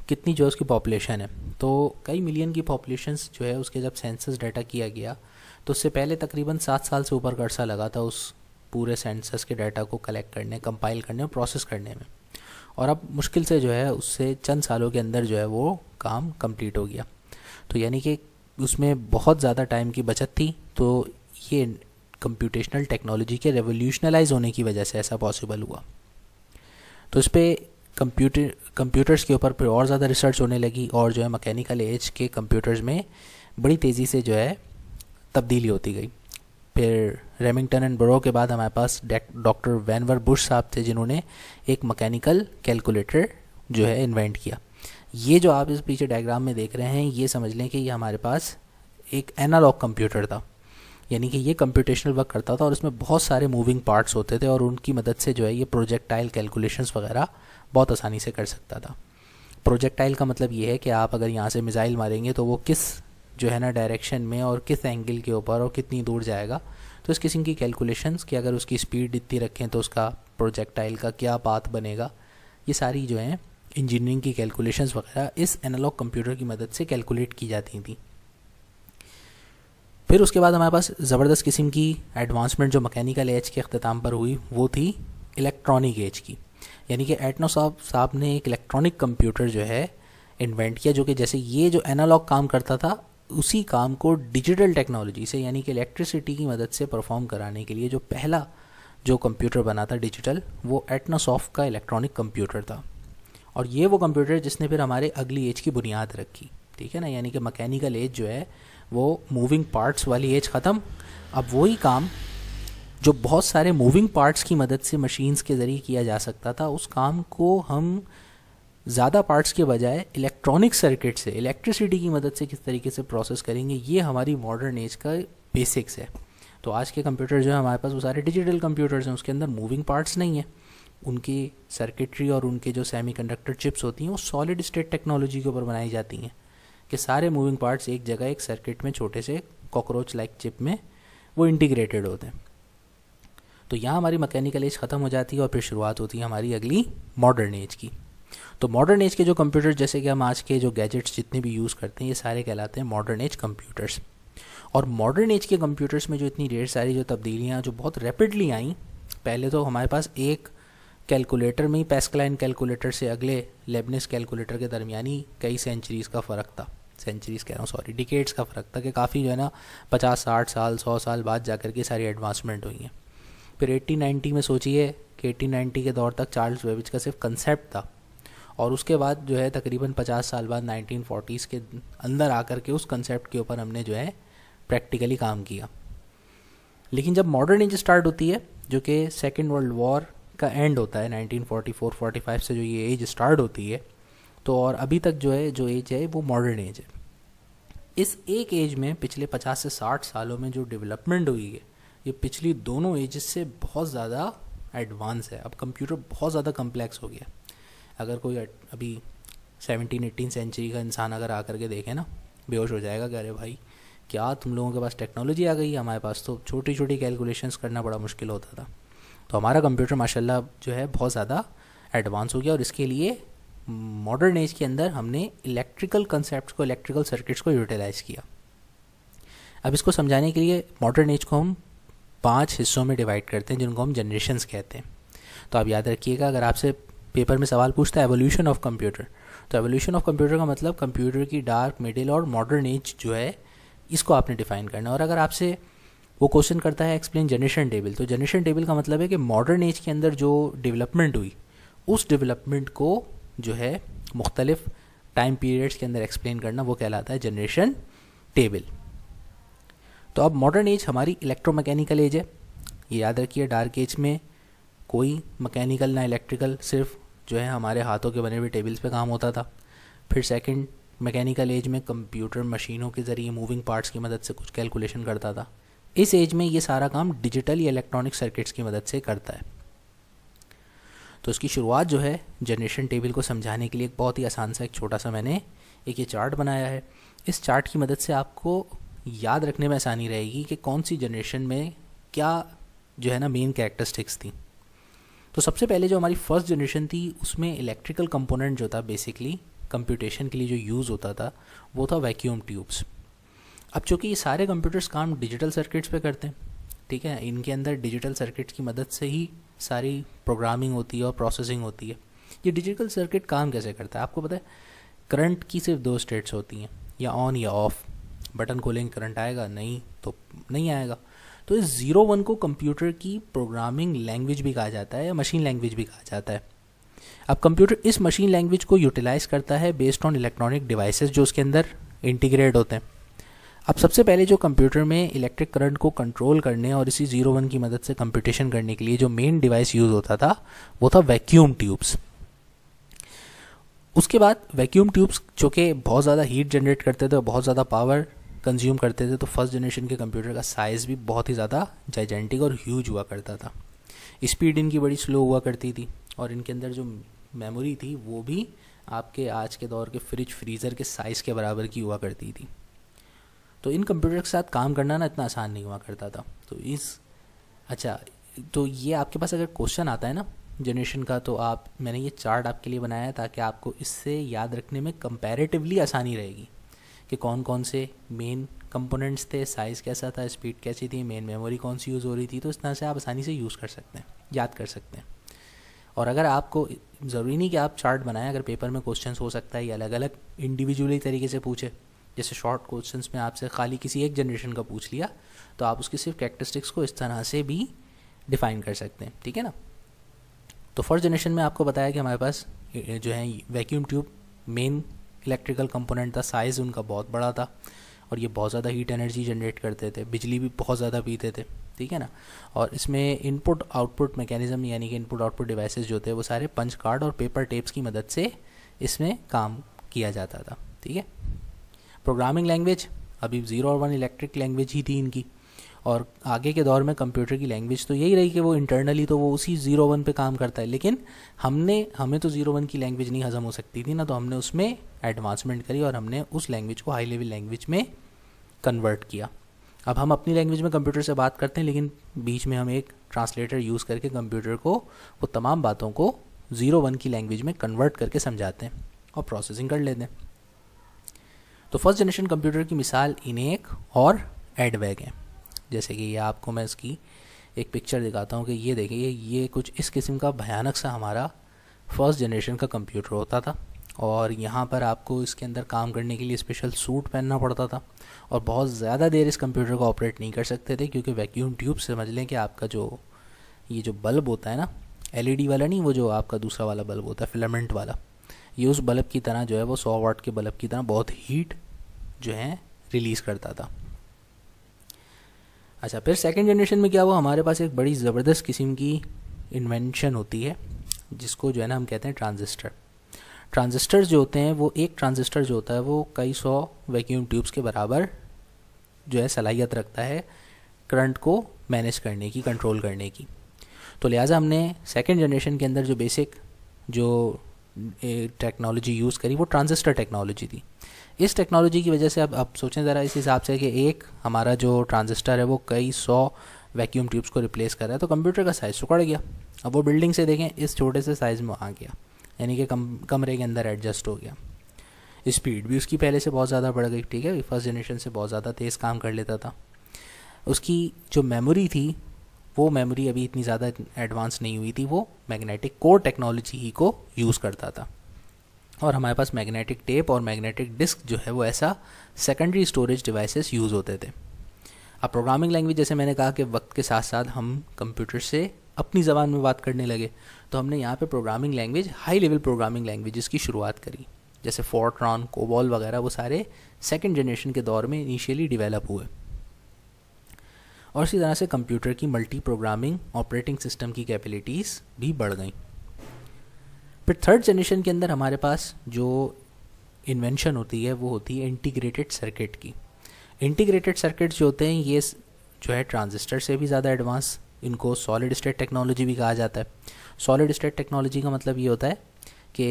कितनी जो है उसकी पॉपुलेशन है तो कई मिलियन की पॉपुलेशन जो है उसके जब सेंसस डाटा किया गया तो उससे पहले तकरीबन सात साल से ऊपर का अर्सा लगा था उस पूरे सेंसस के डाटा को कलेक्ट करने कंपाइल करने और प्रोसेस करने में और अब मुश्किल से जो है उससे चंद सालों के अंदर जो है वो काम कंप्लीट हो गया तो यानी कि उसमें बहुत ज़्यादा टाइम की बचत थी तो ये कंप्यूटेशनल टेक्नोलॉजी के रेवोल्यूशनलाइज होने की वजह से ऐसा पॉसिबल हुआ तो इस पर कंप्यूटर कंप्यूटर्स के ऊपर फिर और ज़्यादा रिसर्च होने लगी और जो है मैकेनिकल एज के कंप्यूटर्स में बड़ी तेज़ी से जो है तब्दीली होती गई फिर रेमिंगटन एंड बरो के बाद हमारे पास डॉक्टर वैनवर बुश साहब थे जिन्होंने एक मैकेनिकल कैलकुलेटर जो है इन्वेंट किया ये जो आप इस पीछे डायग्राम में देख रहे हैं ये समझ लें कि ये हमारे पास एक एनालॉग कंप्यूटर था यानी कि ये कंप्यूटेशनल वर्क करता था और इसमें बहुत सारे मूविंग पार्ट्स होते थे और उनकी मदद से जो है ये प्रोजेक्टाइल कैलकुलेशन वगैरह बहुत आसानी से कर सकता था प्रोजेक्टाइल का मतलब ये है कि आप अगर यहाँ से मिज़ाइल मारेंगे तो वो किस जो है ना डायरेक्शन में और किस एंगल के ऊपर और कितनी दूर जाएगा तो इस किस्म की कैलकुलेशंस कि अगर उसकी स्पीड इतनी रखें तो उसका प्रोजेक्टाइल का क्या पाथ बनेगा ये सारी जो है इंजीनियरिंग की कैलकुलेशंस वगैरह इस एनालॉग कंप्यूटर की मदद से कैलकुलेट की जाती थी फिर उसके बाद हमारे पास ज़बरदस्त किस्म की एडवांसमेंट जो मकैनिकल एज के अख्ताम पर हुई वो थी इलेक्ट्रॉनिक एज की यानी कि एटनो साहब साहब ने एक इलेक्ट्रॉनिक कंप्यूटर जो है इन्वेंट किया जो कि जैसे ये जो एनालॉग काम करता था उसी काम को डिजिटल टेक्नोलॉजी से यानी कि इलेक्ट्रिसिटी की मदद से परफॉर्म कराने के लिए जो पहला जो कंप्यूटर बना था डिजिटल वो एटनोसॉफ का इलेक्ट्रॉनिक कंप्यूटर था और ये वो कंप्यूटर जिसने फिर हमारे अगली एज की बुनियाद रखी ठीक है ना यानी कि मकैनिकल एज जो है वो मूविंग पार्ट्स वाली एज ख़त्म अब वही काम जो बहुत सारे मूविंग पार्ट्स की मदद से मशीन्स के ज़रिए किया जा सकता था उस काम को हम ज़्यादा पार्ट्स के बजाय इलेक्ट्रॉनिक सर्किट से इलेक्ट्रिसिटी की मदद से किस तरीके से प्रोसेस करेंगे ये हमारी मॉडर्न एज का बेसिक्स है तो आज के कंप्यूटर जो है हमारे पास वो सारे डिजिटल कंप्यूटर्स हैं उसके अंदर मूविंग पार्ट्स नहीं है उनकी सर्किटरी और उनके जो सेमीकंडक्टर चिप्स होती हैं वो सॉलिड स्टेट टेक्नोलॉजी के ऊपर बनाई जाती हैं कि सारे मूविंग पार्ट्स एक जगह एक सर्किट में छोटे से कॉकरोच लाइक चिप में वो इंटीग्रेटेड होते हैं तो यहाँ हमारी मैकेनिकल एज ख़त्म हो जाती है और फिर शुरुआत होती है हमारी अगली मॉडर्न एज की तो मॉडर्न एज के जो कंप्यूटर जैसे कि हम आज के जो गैजेट्स जितने भी यूज़ करते हैं ये सारे कहलाते हैं मॉडर्न एज कंप्यूटर्स और मॉडर्न एज के कंप्यूटर्स में जो इतनी ढेर सारी जो तब्दीलियाँ जो बहुत रैपिडली आईं पहले तो हमारे पास एक कैलकुलेटर में ही पेस्कलाइन कैलकुलेटर से अगले लेबनेस कैलकुलेटर के दरमियानी कई सेंचुरीज़ का फ़र्क था सेंचुरीज कह रहा हूँ सॉरी डिकेट्स का फ़र्क था कि काफ़ी जो है ना पचास साठ साल सौ साल बाद जा कर के सारी एडवांसमेंट हुई हैं फिर एट्टी नाइन्टी में सोचिए कि एट्टी नाइन्टी के दौर तक चार्ल्स वेबिज का सिर्फ कंसेप्ट था और उसके बाद जो है तकरीबन पचास साल बाद नाइनटीन फोर्टीज़ के अंदर आकर के उस कंसेप्ट के ऊपर हमने जो है प्रैक्टिकली काम किया लेकिन जब मॉडर्न एज स्टार्ट होती है जो कि सेकेंड वर्ल्ड वॉर का एंड होता है 1944-45 से जो ये एज स्टार्ट होती है तो और अभी तक जो है जो एज है वो मॉडर्न एज है इस एक एज में पिछले 50 से 60 सालों में जो डेवलपमेंट हुई है ये पिछली दोनों एजेस से बहुत ज़्यादा एडवांस है अब कंप्यूटर बहुत ज़्यादा कम्प्लेक्स हो गया अगर कोई अभी सेवनटीन एटीन सेंचुरी का इंसान अगर आकर के देखे ना बेहोश हो जाएगा कि अरे भाई क्या तुम लोगों के पास टेक्नोलॉजी आ गई हमारे पास तो छोटी छोटी कैलकुलेशंस करना बड़ा मुश्किल होता था तो हमारा कंप्यूटर माशाल्लाह जो है बहुत ज़्यादा एडवांस हो गया और इसके लिए मॉडर्न एज के अंदर हमने इलेक्ट्रिकल कंसेप्ट को इलेक्ट्रिकल सर्किट्स को यूटिलाइज़ किया अब इसको समझाने के लिए मॉडर्न एज को हम पांच हिस्सों में डिवाइड करते हैं जिनको हम जनरेशन्स कहते हैं तो आप याद रखिएगा अगर आपसे पेपर में सवाल पूछता है एवोल्यूशन ऑफ कंप्यूटर तो एवोल्यूशन ऑफ कंप्यूटर का मतलब कंप्यूटर की डार्क मिडिल और मॉडर्न एज जो है इसको आपने डिफाइन करना है और अगर आपसे वो क्वेश्चन करता है एक्सप्लेन जनरेशन टेबल तो जनरेशन टेबल का मतलब है कि मॉडर्न एज के अंदर जो डेवलपमेंट हुई उस डेवलपमेंट को जो है मुख्तलिफ टाइम पीरियड्स के अंदर एक्सप्लेन करना वो कहलाता है जनरेशन टेबल तो अब मॉडर्न एज हमारी इलेक्ट्रो मैकेनिकल एज है ये याद रखिए डार्क एज में कोई मैकेनिकल ना इलेक्ट्रिकल सिर्फ जो है हमारे हाथों के बने हुए टेबल्स पे काम होता था फिर सेकंड मैकेनिकल एज में कंप्यूटर मशीनों के ज़रिए मूविंग पार्ट्स की मदद से कुछ कैलकुलेशन करता था इस एज में ये सारा काम डिजिटल या इलेक्ट्रॉनिक सर्किट्स की मदद से करता है तो इसकी शुरुआत जो है जनरेशन टेबल को समझाने के लिए एक बहुत ही आसान सा एक छोटा सा मैंने एक ये चार्ट बनाया है इस चार्ट की मदद से आपको याद रखने में आसानी रहेगी कि कौन सी जनरेशन में क्या जो है ना मेन कैरेक्टरिस्टिक्स थी तो सबसे पहले जो हमारी फर्स्ट जनरेशन थी उसमें इलेक्ट्रिकल कंपोनेंट जो था बेसिकली कंप्यूटेशन के लिए जो यूज़ होता था वो था वैक्यूम ट्यूब्स अब चूँकि ये सारे कंप्यूटर्स काम डिजिटल सर्किट्स पे करते हैं ठीक है इनके अंदर डिजिटल सर्किट्स की मदद से ही सारी प्रोग्रामिंग होती है और प्रोसेसिंग होती है ये डिजिटल सर्किट काम कैसे करता है आपको पता है करंट की सिर्फ दो स्टेट्स होती हैं या ऑन या ऑफ बटन खोलेंगे करंट आएगा नहीं तो नहीं आएगा तो इस ज़ीरो वन को कंप्यूटर की प्रोग्रामिंग लैंग्वेज भी कहा जाता है या मशीन लैंग्वेज भी कहा जाता है अब कंप्यूटर इस मशीन लैंग्वेज को यूटिलाइज करता है बेस्ड ऑन इलेक्ट्रॉनिक डिवाइसेस जो उसके अंदर इंटीग्रेट होते हैं अब सबसे पहले जो कंप्यूटर में इलेक्ट्रिक करंट को कंट्रोल करने और इसी जीरो वन की मदद से कंप्यूटेशन करने के लिए जो मेन डिवाइस यूज़ होता था वो था वैक्यूम ट्यूब्स उसके बाद वैक्यूम ट्यूब्स जो कि बहुत ज़्यादा हीट जनरेट करते थे और बहुत ज़्यादा पावर कंज्यूम करते थे तो फर्स्ट जनरेशन के कंप्यूटर का साइज़ भी बहुत ही ज़्यादा जाइजेंटिक और ह्यूज हुआ करता था स्पीड इनकी बड़ी स्लो हुआ करती थी और इनके अंदर जो मेमोरी थी वो भी आपके आज के दौर के फ्रिज फ्रीज़र के साइज़ के बराबर की हुआ करती थी तो इन कंप्यूटर के साथ काम करना ना इतना आसान नहीं हुआ करता था तो इस अच्छा तो ये आपके पास अगर क्वेश्चन आता है ना जनरेशन का तो आप मैंने ये चार्ट आपके लिए बनाया है ताकि आपको इससे याद रखने में कंपैरेटिवली आसानी रहेगी कि कौन कौन से मेन कंपोनेंट्स थे साइज़ कैसा था स्पीड कैसी थी मेन मेमोरी कौन सी यूज़ हो रही थी तो इस तरह से आप आसानी से यूज़ कर सकते हैं याद कर सकते हैं और अगर आपको ज़रूरी नहीं कि आप चार्ट बनाएं अगर पेपर में क्वेश्चंस हो सकता है या अलग अलग इंडिविजुअली तरीके से पूछे जैसे शॉर्ट क्वेश्चंस में आपसे खाली किसी एक जनरेशन का पूछ लिया तो आप उसकी सिर्फ कैरेक्टरिस्टिक्स को इस तरह से भी डिफाइन कर सकते हैं ठीक है ना तो फर्स्ट जनरेशन में आपको बताया कि हमारे पास जो है vacuum tube main electrical component था साइज़ उनका बहुत बड़ा था और ये बहुत ज़्यादा हीट एनर्जी जनरेट करते थे बिजली भी बहुत ज़्यादा पीते थे ठीक है ना और इसमें इनपुट आउटपुट मैकेनिज़्म यानी कि इनपुट आउटपुट डिवाइसेस जो थे वो सारे पंच कार्ड और पेपर टेप्स की मदद से इसमें काम किया जाता था ठीक है प्रोग्रामिंग लैंग्वेज अभी ज़ीरो और वन इलेक्ट्रिक लैंग्वेज ही थी इनकी और आगे के दौर में कंप्यूटर की लैंग्वेज तो यही रही कि वो इंटरनली तो वो उसी ज़ीरो वन पे काम करता है लेकिन हमने हमें तो ज़ीरो वन की लैंग्वेज नहीं हज़म हो सकती थी ना तो हमने उसमें एडवांसमेंट करी और हमने उस लैंग्वेज को हाई लेवल लैंग्वेज में कन्वर्ट किया अब हम अपनी लैंग्वेज में कंप्यूटर से बात करते हैं लेकिन बीच में हम एक ट्रांसलेटर यूज़ करके कंप्यूटर को वो तमाम बातों को ज़ीरो वन की लैंग्वेज में कन्वर्ट करके समझाते हैं और प्रोसेसिंग कर लेते हैं तो फर्स्ट जनरेशन कंप्यूटर की मिसाल इनेक और एडवैग है जैसे कि ये आपको मैं इसकी एक पिक्चर दिखाता हूँ कि ये देखिए ये कुछ इस किस्म का भयानक सा हमारा फर्स्ट जनरेशन का कंप्यूटर होता था और यहाँ पर आपको इसके अंदर काम करने के लिए स्पेशल सूट पहनना पड़ता था और बहुत ज़्यादा देर इस कंप्यूटर को ऑपरेट नहीं कर सकते थे क्योंकि वैक्यूम ट्यूब समझ लें कि आपका जो ये जो बल्ब होता है ना एलईडी वाला नहीं वो जो आपका दूसरा वाला बल्ब होता है फिलामेंट वाला ये उस बल्ब की तरह जो है वो सौ वाट के बल्ब की तरह बहुत हीट जो है रिलीज़ करता था अच्छा फिर सेकेंड जनरेशन में क्या हुआ हमारे पास एक बड़ी ज़बरदस्त किस्म की इन्वेंशन होती है जिसको जो है ना हम कहते हैं ट्रांजिस्टर ट्रांजिस्टर्स जो होते हैं वो एक ट्रांजिस्टर जो होता है वो कई सौ वैक्यूम ट्यूब्स के बराबर जो है सलाहियत रखता है करंट को मैनेज करने की कंट्रोल करने की तो लिहाजा हमने सेकेंड जनरेशन के अंदर जो बेसिक जो टेक्नोलॉजी यूज़ करी वो ट्रांजिस्टर टेक्नोलॉजी थी इस टेक्नोलॉजी की वजह से अब आप सोचें ज़रा इस हिसाब से कि एक हमारा जो ट्रांजिस्टर है वो कई सौ वैक्यूम ट्यूब्स को रिप्लेस कर रहा है तो कंप्यूटर का साइज़ सुखड़ गया अब वो बिल्डिंग से देखें इस छोटे से साइज़ में आ गया यानी कि कम कमरे के अंदर एडजस्ट हो गया स्पीड भी उसकी पहले से बहुत ज़्यादा बढ़ गई ठीक है फर्स्ट जनरेशन से बहुत ज़्यादा तेज़ काम कर लेता था उसकी जो मेमोरी थी वो मेमोरी अभी इतनी ज़्यादा एडवांस नहीं हुई थी वो मैग्नेटिक कोर टेक्नोलॉजी ही को यूज़ करता था और हमारे पास मैग्नेटिक टेप और मैग्नेटिक डिस्क जो है वो ऐसा सेकेंडरी स्टोरेज डिवाइसेस यूज़ होते थे अब प्रोग्रामिंग लैंग्वेज जैसे मैंने कहा कि वक्त के साथ साथ हम कंप्यूटर से अपनी ज़बान में बात करने लगे तो हमने यहाँ पे programming language high level programming languages की शुरुआत करी जैसे फोर्ट्रॉन कोबॉल वगैरह वो सारे सेकेंड जनरेशन के दौर में इनिशियली डिवेलप हुए और इसी तरह से कंप्यूटर की मल्टी प्रोग्रामिंग ऑपरेटिंग सिस्टम की कैपेबिलिटीज़ भी बढ़ गई फिर थर्ड जनरेशन के अंदर हमारे पास जो इन्वेंशन होती है वो होती है इंटीग्रेटेड सर्किट की इंटीग्रेटेड सर्किट्स जो होते हैं ये जो है ट्रांजिस्टर से भी ज़्यादा एडवांस इनको सॉलिड स्टेट टेक्नोलॉजी भी कहा जाता है सॉलिड स्टेट टेक्नोलॉजी का मतलब ये होता है कि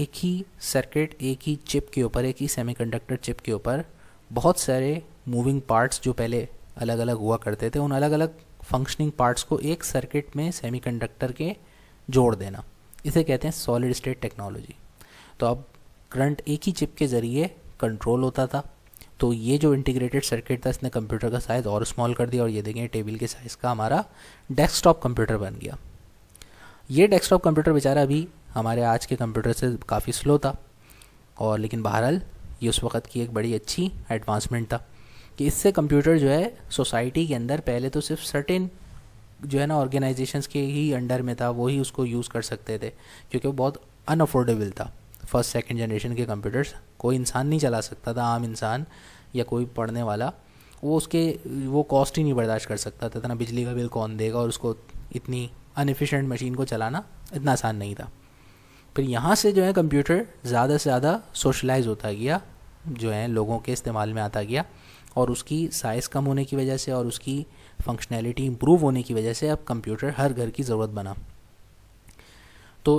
एक ही सर्किट एक ही चिप के ऊपर एक ही सेमीकंडक्टर चिप के ऊपर बहुत सारे मूविंग पार्ट्स जो पहले अलग अलग हुआ करते थे उन अलग अलग फंक्शनिंग पार्ट्स को एक सर्किट में सेमीकंडक्टर के जोड़ देना इसे कहते हैं सॉलिड स्टेट टेक्नोलॉजी तो अब करंट एक ही चिप के ज़रिए कंट्रोल होता था तो ये जो इंटीग्रेटेड सर्किट था इसने कंप्यूटर का साइज़ और स्मॉल कर दिया और ये देखें टेबल के साइज़ का हमारा डेस्कटॉप कंप्यूटर बन गया ये डेस्कटॉप कंप्यूटर बेचारा अभी हमारे आज के कंप्यूटर से काफ़ी स्लो था और लेकिन बहरहाल ये उस वक्त की एक बड़ी अच्छी एडवांसमेंट था कि इससे कंप्यूटर जो है सोसाइटी के अंदर पहले तो सिर्फ सर्टेन जो है ना ऑर्गेनाइजेशंस के ही अंडर में था वही उसको यूज़ कर सकते थे क्योंकि वो बहुत अनअफोर्डेबल था फर्स्ट सेकेंड जनरेशन के कंप्यूटर्स कोई इंसान नहीं चला सकता था आम इंसान या कोई पढ़ने वाला वो उसके वो कॉस्ट ही नहीं बर्दाश्त कर सकता था इतना बिजली का बिल कौन देगा और उसको इतनी अनएफिशेंट मशीन को चलाना इतना आसान नहीं था फिर यहाँ से जो है कंप्यूटर ज़्यादा से ज़्यादा सोशलाइज होता गया जो है लोगों के इस्तेमाल में आता गया और उसकी साइज़ कम होने की वजह से और उसकी फंक्शनैलिटी इम्प्रूव होने की वजह से अब कंप्यूटर हर घर की ज़रूरत बना तो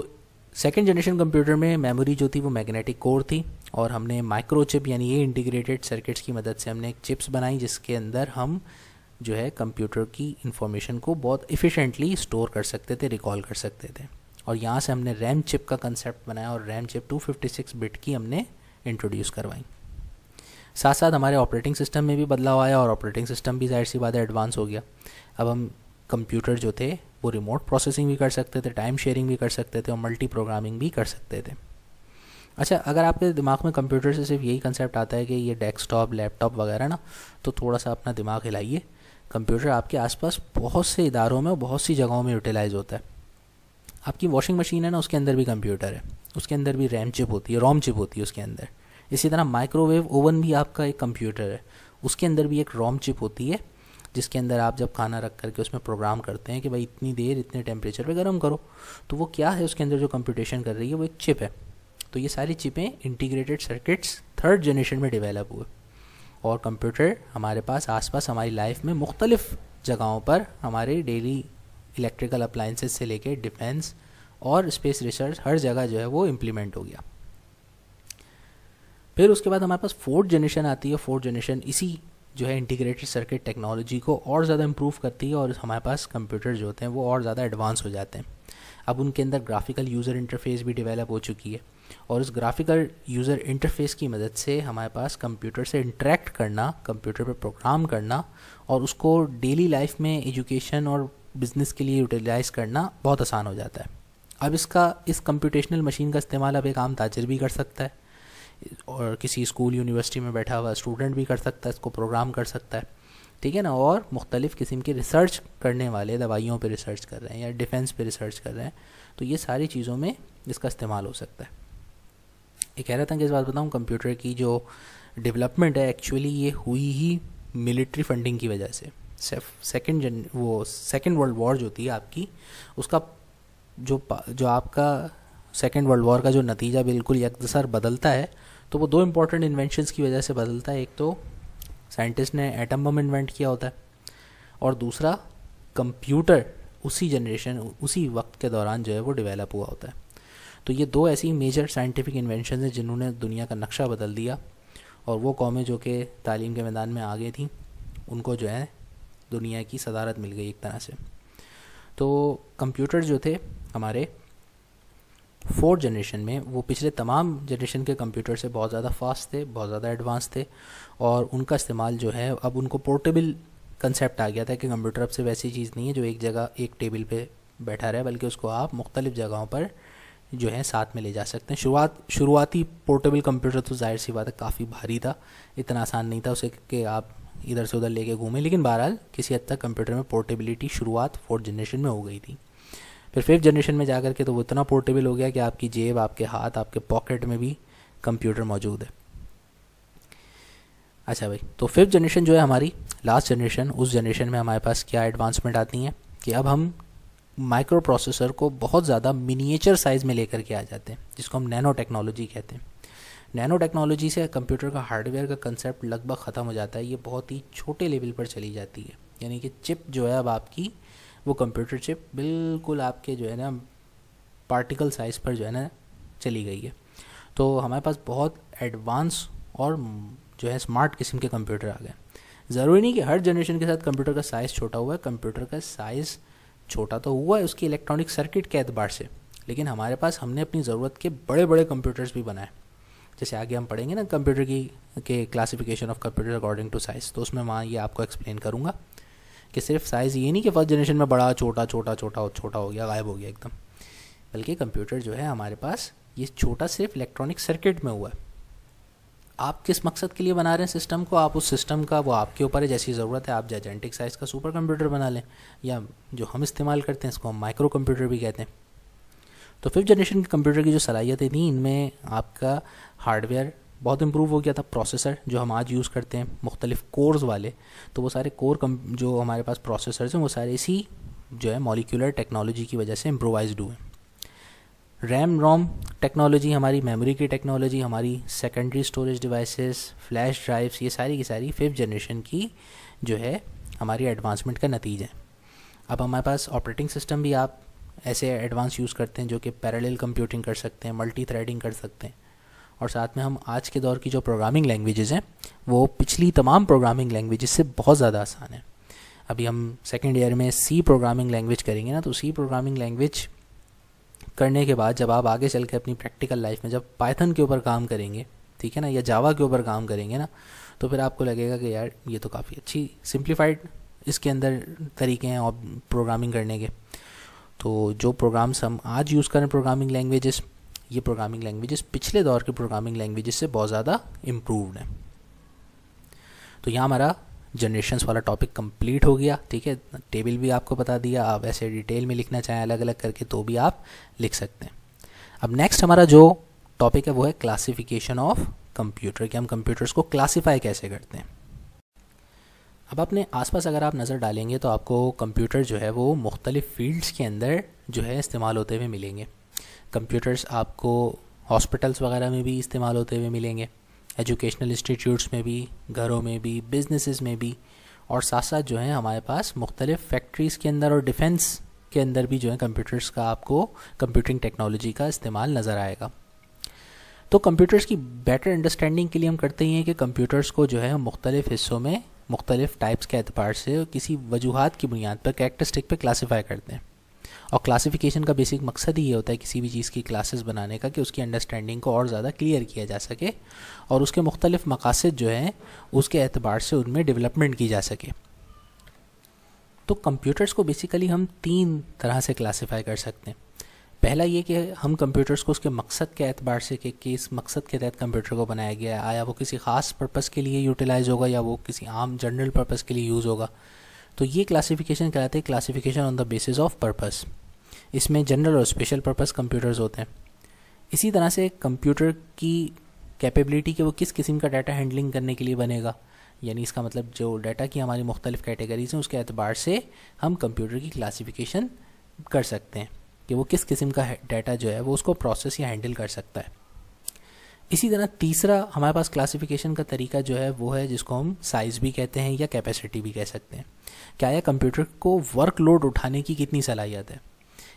सेकेंड जनरेशन कंप्यूटर में मेमोरी जो थी वो मैग्नेटिक कोर थी और हमने माइक्रोचिप यानी ये इंटीग्रेटेड सर्किट्स की मदद से हमने एक चिप्स बनाई जिसके अंदर हम जो है कंप्यूटर की इन्फॉर्मेशन को बहुत इफ़िशेंटली स्टोर कर सकते थे रिकॉल कर सकते थे और यहाँ से हमने रैम चिप का कंसेप्ट बनाया और रैम चिप 256 बिट की हमने इंट्रोड्यूस करवाई साथ साथ हमारे ऑपरेटिंग सिस्टम में भी बदलाव आया और ऑपरेटिंग सिस्टम भी जाहिर सी बात है एडवांस हो गया अब हम कंप्यूटर जो थे वो रिमोट प्रोसेसिंग भी कर सकते थे टाइम शेयरिंग भी कर सकते थे और मल्टी प्रोग्रामिंग भी कर सकते थे अच्छा अगर आपके दिमाग में कंप्यूटर से सिर्फ यही कंसेप्ट आता है कि ये डेस्कटॉप लैपटॉप वगैरह ना तो थोड़ा सा अपना दिमाग हिलाइए कंप्यूटर आपके आसपास बहुत से इदारों में और बहुत सी जगहों में यूटिलाइज होता है आपकी वॉशिंग मशीन है ना उसके अंदर भी कंप्यूटर है उसके अंदर भी रैम चिप होती है रोम चिप होती है उसके अंदर इसी तरह माइक्रोवेव ओवन भी आपका एक कंप्यूटर है उसके अंदर भी एक रोम चिप होती है जिसके अंदर आप जब खाना रख करके उसमें प्रोग्राम करते हैं कि भाई इतनी देर इतने टेम्परेचर पर गर्म करो तो वो क्या है उसके अंदर जो कंप्यूटेशन कर रही है वो एक चिप है तो ये सारी चिपें इंटीग्रेटेड सर्किट्स थर्ड जनरेशन में डेवलप हुए और कंप्यूटर हमारे पास आसपास हमारी लाइफ में मुख्तलिफ जगहों पर हमारे डेली इलेक्ट्रिकल अप्लाइंसेस से लेके डिफेंस और स्पेस रिसर्च हर जगह जो है वो इम्प्लीमेंट हो गया फिर उसके बाद हमारे पास फोर्थ जनरेशन आती है फोर्थ जनरेशन इसी जो है इंटीग्रेटेड सर्किट टेक्नोलॉजी को और ज़्यादा इम्प्रूव करती है और हमारे पास कंप्यूटर जो होते हैं वो और ज़्यादा एडवांस हो जाते हैं अब उनके अंदर ग्राफिकल यूज़र इंटरफेस भी डेवलप हो चुकी है और उस ग्राफिकल यूज़र इंटरफेस की मदद से हमारे पास कंप्यूटर से इंटरेक्ट करना कंप्यूटर पर प्रोग्राम करना और उसको डेली लाइफ में एजुकेशन और बिज़नेस के लिए यूटिलाइज़ करना बहुत आसान हो जाता है अब इसका इस कंप्यूटेशनल मशीन का इस्तेमाल अब एक आम ताजर भी कर सकता है और किसी स्कूल यूनिवर्सिटी में बैठा हुआ स्टूडेंट भी कर सकता है इसको प्रोग्राम कर सकता है ठीक है ना और मुख्तलिफ़ किस्म के रिसर्च करने वाले दवाइयों पर रिसर्च कर रहे हैं या डिफेंस पर रिसर्च कर रहे हैं तो ये सारी चीज़ों में इसका इस्तेमाल हो सकता है ये कह रहा था कि इस बात बताऊँ कंप्यूटर की जो डेवलपमेंट है एक्चुअली ये हुई ही मिलिट्री फंडिंग की वजह से सेकेंड जन वो सेकेंड वर्ल्ड वॉर जो थी आपकी उसका जो जो आपका सेकेंड वर्ल्ड वॉर का जो नतीजा बिल्कुल यकदसर बदलता है तो वो दो इम्पॉर्टेंट इन्वेंशनस की वजह से बदलता है एक तो साइंटिस्ट ने एटम बम इन्वेंट किया होता है और दूसरा कंप्यूटर उसी जनरेशन उसी वक्त के दौरान जो है वो डेवलप हुआ होता है तो ये दो ऐसी मेजर साइंटिफिक इन्वेंशन हैं जिन्होंने दुनिया का नक्शा बदल दिया और वो कौमें जो कि तालीम के मैदान में आगे थी उनको जो है दुनिया की सदारत मिल गई एक तरह से तो कंप्यूटर जो थे हमारे फोर्थ जनरेशन में वो पिछले तमाम जनरेशन के कंप्यूटर से बहुत ज़्यादा फास्ट थे बहुत ज़्यादा एडवांस थे और उनका इस्तेमाल जो है अब उनको पोर्टेबल कंसेप्ट आ गया था कि कंप्यूटर अब से वैसी चीज़ नहीं है जो एक जगह एक टेबल पे बैठा रहे बल्कि उसको आप मुख्तलिफ़ जगहों पर जो है साथ में ले जा सकते हैं शुरुआत शुरुआती पोर्टेबल कंप्यूटर तो जाहिर सी बात है काफ़ी भारी था इतना आसान नहीं था उसे कि आप इधर से उधर लेके घूमें लेकिन बहरहाल किसी हद तक कंप्यूटर में पोर्टेबिलिटी शुरुआत फोर्थ जनरेशन में हो गई थी फिर फिफ्थ जनरेशन में जा के तो वो इतना पोर्टेबल हो गया कि आपकी जेब आपके हाथ आपके पॉकेट में भी कंप्यूटर मौजूद है अच्छा भाई तो फिफ्थ जनरेशन जो है हमारी लास्ट जनरेशन उस जनरेशन में हमारे पास क्या एडवांसमेंट आती है कि अब हम माइक्रो प्रोसेसर को बहुत ज़्यादा मिनिएचर साइज़ में लेकर के आ जाते हैं जिसको हम नैनो टेक्नोलॉजी कहते हैं नैनो टेक्नोलॉजी से कंप्यूटर का हार्डवेयर का कंसेप्ट लगभग ख़त्म हो जाता है ये बहुत ही छोटे लेवल पर चली जाती है यानी कि चिप जो है अब आपकी वो कंप्यूटर चिप बिल्कुल आपके जो है ना पार्टिकल साइज़ पर जो है ना चली गई है तो हमारे पास बहुत एडवांस और जो है स्मार्ट किस्म के कंप्यूटर आ गए ज़रूरी नहीं कि हर जनरेशन के साथ कंप्यूटर का साइज़ छोटा हुआ है कंप्यूटर का साइज़ छोटा तो हुआ है उसकी इलेक्ट्रॉनिक सर्किट के एतबार से लेकिन हमारे पास हमने अपनी ज़रूरत के बड़े बड़े कंप्यूटर्स भी बनाए जैसे आगे हम पढ़ेंगे ना कंप्यूटर की के classification of computer according to size तो उसमें वहाँ ये आपको एक्सप्लेन करूँगा कि सिर्फ साइज़ ये नहीं कि फर्स्ट जनरेशन में बड़ा छोटा छोटा छोटा छोटा हो गया गायब हो गया एकदम बल्कि कंप्यूटर जो है हमारे पास ये छोटा सिर्फ इलेक्ट्रॉनिक सर्किट में हुआ है आप किस मकसद के लिए बना रहे हैं सिस्टम को आप उस सिस्टम का वो आपके ऊपर है जैसी ज़रूरत है आप जैजेंटिक साइज़ का सुपर कंप्यूटर बना लें या जो हम इस्तेमाल करते हैं इसको हम माइक्रो कंप्यूटर भी कहते हैं तो फिफ्थ जनरेशन के कंप्यूटर की जो सलाहियतें थी इनमें आपका हार्डवेयर बहुत इम्प्रूव हो गया था प्रोसेसर जो हम आज यूज़ करते हैं मुख्तलिफ कोर्स वाले तो वो सारे कोर कम जो हमारे पास प्रोसेसर्स हैं वो सारे इसी जो है मॉलिकुलर टेक्नोलॉजी की वजह से इम्प्रोवाइज हुए रैम रोम टेक्नोलॉजी हमारी मेमोरी की टेक्नोलॉजी हमारी secondary storage devices flash drives ये सारी की सारी फिफ्थ जनरेशन की जो है हमारी एडवांसमेंट का नतीजा है अब हमारे पास ऑपरेटिंग सिस्टम भी आप ऐसे एडवांस यूज़ करते हैं जो कि पैरेलल कंप्यूटिंग कर सकते हैं मल्टी थ्रेडिंग कर सकते हैं और साथ में हम आज के दौर की जो प्रोग्रामिंग लैंग्वेजेस हैं वो पिछली तमाम प्रोग्रामिंग लैंग्वेजेस से बहुत ज़्यादा आसान है अभी हम सेकेंड ईयर में सी प्रोग्रामिंग लैंग्वेज करेंगे ना तो सी प्रोग्रामिंग लैंग्वेज करने के बाद जब आप आगे चल के अपनी प्रैक्टिकल लाइफ में जब पाइथन के ऊपर काम करेंगे ठीक है ना या जावा के ऊपर काम करेंगे ना तो फिर आपको लगेगा कि यार ये तो काफ़ी अच्छी सिंप्लीफाइड इसके अंदर तरीके हैं और प्रोग्रामिंग करने के तो जो प्रोग्राम्स हम आज यूज़ करें प्रोग्रामिंग लैंग्वेजेस ये प्रोग्रामिंग लैंग्वेजेस पिछले दौर के प्रोग्रामिंग लैंग्वेजेस से बहुत ज़्यादा इम्प्रूवड हैं तो यहाँ हमारा जनरेशन्स वाला टॉपिक कंप्लीट हो गया ठीक है टेबल भी आपको बता दिया आप ऐसे डिटेल में लिखना चाहें अलग अलग करके तो भी आप लिख सकते हैं अब नेक्स्ट हमारा जो टॉपिक है वो है क्लासिफिकेशन ऑफ कंप्यूटर कि हम कंप्यूटर्स को क्लासीफाई कैसे करते हैं अब अपने आसपास अगर आप नज़र डालेंगे तो आपको कंप्यूटर जो है वो मुख्तलिफ़ फील्ड्स के अंदर जो है इस्तेमाल होते हुए मिलेंगे कंप्यूटर्स आपको हॉस्पिटल्स वगैरह में भी इस्तेमाल होते हुए मिलेंगे एजुकेशनल इंस्टीट्यूट्स में भी घरों में भी बिजनेसेस में भी और साथ साथ जो है हमारे पास मुख्तलिफ फैक्ट्रीज़ के अंदर और डिफेंस के अंदर भी जो है कंप्यूटर्स का आपको कंप्यूटिंग टेक्नोलॉजी का इस्तेमाल नज़र आएगा तो कंप्यूटर्स की बेटर अंडरस्टैंडिंग के लिए हम करते हैं कि कंप्यूटर्स को जो है हम मुख्तलिफ हिस्सों में मुख्तलिफ टाइप्स के एतबार से किसी वजूहत की बुनियाद पर कैरेक्टरिस्टिक पर क्लासीफाई करते हैं और क्लासिफिकेशन का बेसिक मकसद ही ये होता है किसी भी चीज़ की क्लासेस बनाने का कि उसकी अंडरस्टैंडिंग को और ज़्यादा क्लियर किया जा सके और उसके मुख्तलिफ मकासद जो हैं उसके एतबार से उनमें डेवलपमेंट की जा सके तो कंप्यूटर्स को बेसिकली हम तीन तरह से क्लासीफाई कर सकते हैं पहला ये कि हम कंप्यूटर्स को उसके मकसद के एतबार से कि किस मकसद के तहत कंप्यूटर को बनाया गया है आया वो किसी ख़ास पर्पज़ के लिए यूटिलाइज़ होगा या वो किसी आम जनरल पर्पज़ के लिए यूज़ होगा तो ये क्लासिफिकेशन कहलाते हैं classification on the basis of purpose इसमें जनरल और स्पेशल पर्पस कंप्यूटर्स होते हैं इसी तरह से कंप्यूटर की कैपेबिलिटी के वो किस किस्म का डाटा हैंडलिंग करने के लिए बनेगा यानी इसका मतलब जो डाटा की हमारी मुख्तलिफ कैटेगरीज हैं उसके अतबार से हम कंप्यूटर की क्लासिफिकेशन कर सकते हैं कि वो किस किस्म का डाटा जो है वो उसको प्रोसेस या हैंडल कर सकता है इसी तरह तीसरा हमारे पास क्लासिफिकेशन का तरीका जो है वो है जिसको हम साइज़ भी कहते हैं या कैपेसिटी भी कह सकते हैं क्या यह कंप्यूटर को वर्कलोड उठाने की कितनी सलाहियत है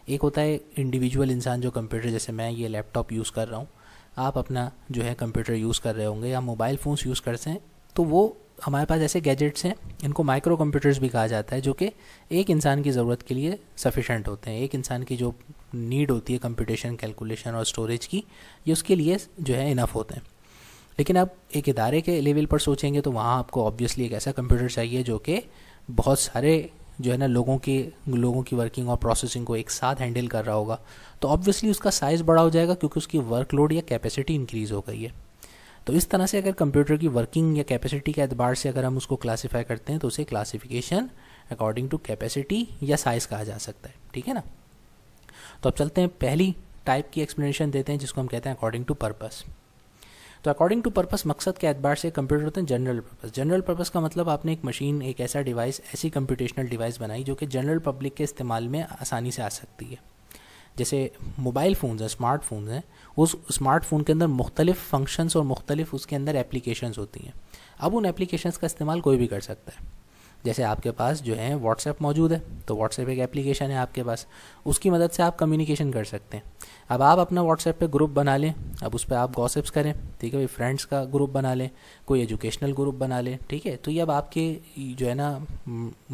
एक होता है इंडिविजुअल इंसान जो कंप्यूटर जैसे मैं ये लैपटॉप यूज़ कर रहा हूँ आप अपना जो है कंप्यूटर यूज़ कर रहे होंगे या मोबाइल फ़ोन्स यूज़ करते हैं तो वो हमारे पास ऐसे गैजेट्स हैं इनको माइक्रो कंप्यूटर्स भी कहा जाता है जो कि एक इंसान की ज़रूरत के लिए सफिशेंट होते हैं एक इंसान की जो नीड होती है कंप्यूटेशन कैलकुलेशन और स्टोरेज की ये उसके लिए जो है इनफ होते हैं लेकिन आप एक इदारे के लेवल पर सोचेंगे तो वहाँ आपको ऑब्वियसली एक ऐसा कंप्यूटर चाहिए जो कि बहुत सारे जो है ना लोगों के लोगों की वर्किंग और प्रोसेसिंग को एक साथ हैंडल कर रहा होगा तो ऑब्वियसली उसका साइज़ बड़ा हो जाएगा क्योंकि उसकी वर्कलोड या कैपेसिटी इंक्रीज़ हो गई है तो इस तरह से अगर कंप्यूटर की वर्किंग या कैपेसिटी के अतबार से अगर हम उसको क्लासीफाई करते हैं तो उसे क्लासीफिकेशन अकॉर्डिंग टू कैपेसिटी या साइज़ कहा जा सकता है ठीक है ना तो अब चलते हैं पहली टाइप की एक्सप्लेनेशन देते हैं जिसको हम कहते हैं अकॉर्डिंग टू पर्पस तो अकॉर्डिंग टू पर्पस मकसद के एतबार से कंप्यूटर होते हैं जनरल पर्पस जनरल पर्पस का मतलब आपने एक मशीन एक ऐसा डिवाइस ऐसी कंप्यूटेशनल डिवाइस बनाई जो कि जनरल पब्लिक के इस्तेमाल में आसानी से आ सकती है जैसे मोबाइल फ़ोन हैं स्मार्टफोन हैं उस स्मार्टफोन के अंदर मुख्तलिफ फंक्शंस और मुख्तलिफ उसके अंदर एप्लीकेशंस होती हैं अब उन एप्लीकेशंस का इस्तेमाल कोई भी कर सकता है जैसे आपके पास जो है व्हाट्सएप मौजूद है तो व्हाट्सएप एक एप्लीकेशन है आपके पास उसकी मदद से आप कम्युनिकेशन कर सकते हैं अब आप अपना व्हाट्सएप पे ग्रुप बना लें अब उस पर आप गॉसिप्स करें ठीक है भाई फ्रेंड्स का ग्रुप बना लें कोई एजुकेशनल ग्रुप बना लें ठीक है तो ये अब आपके जो है ना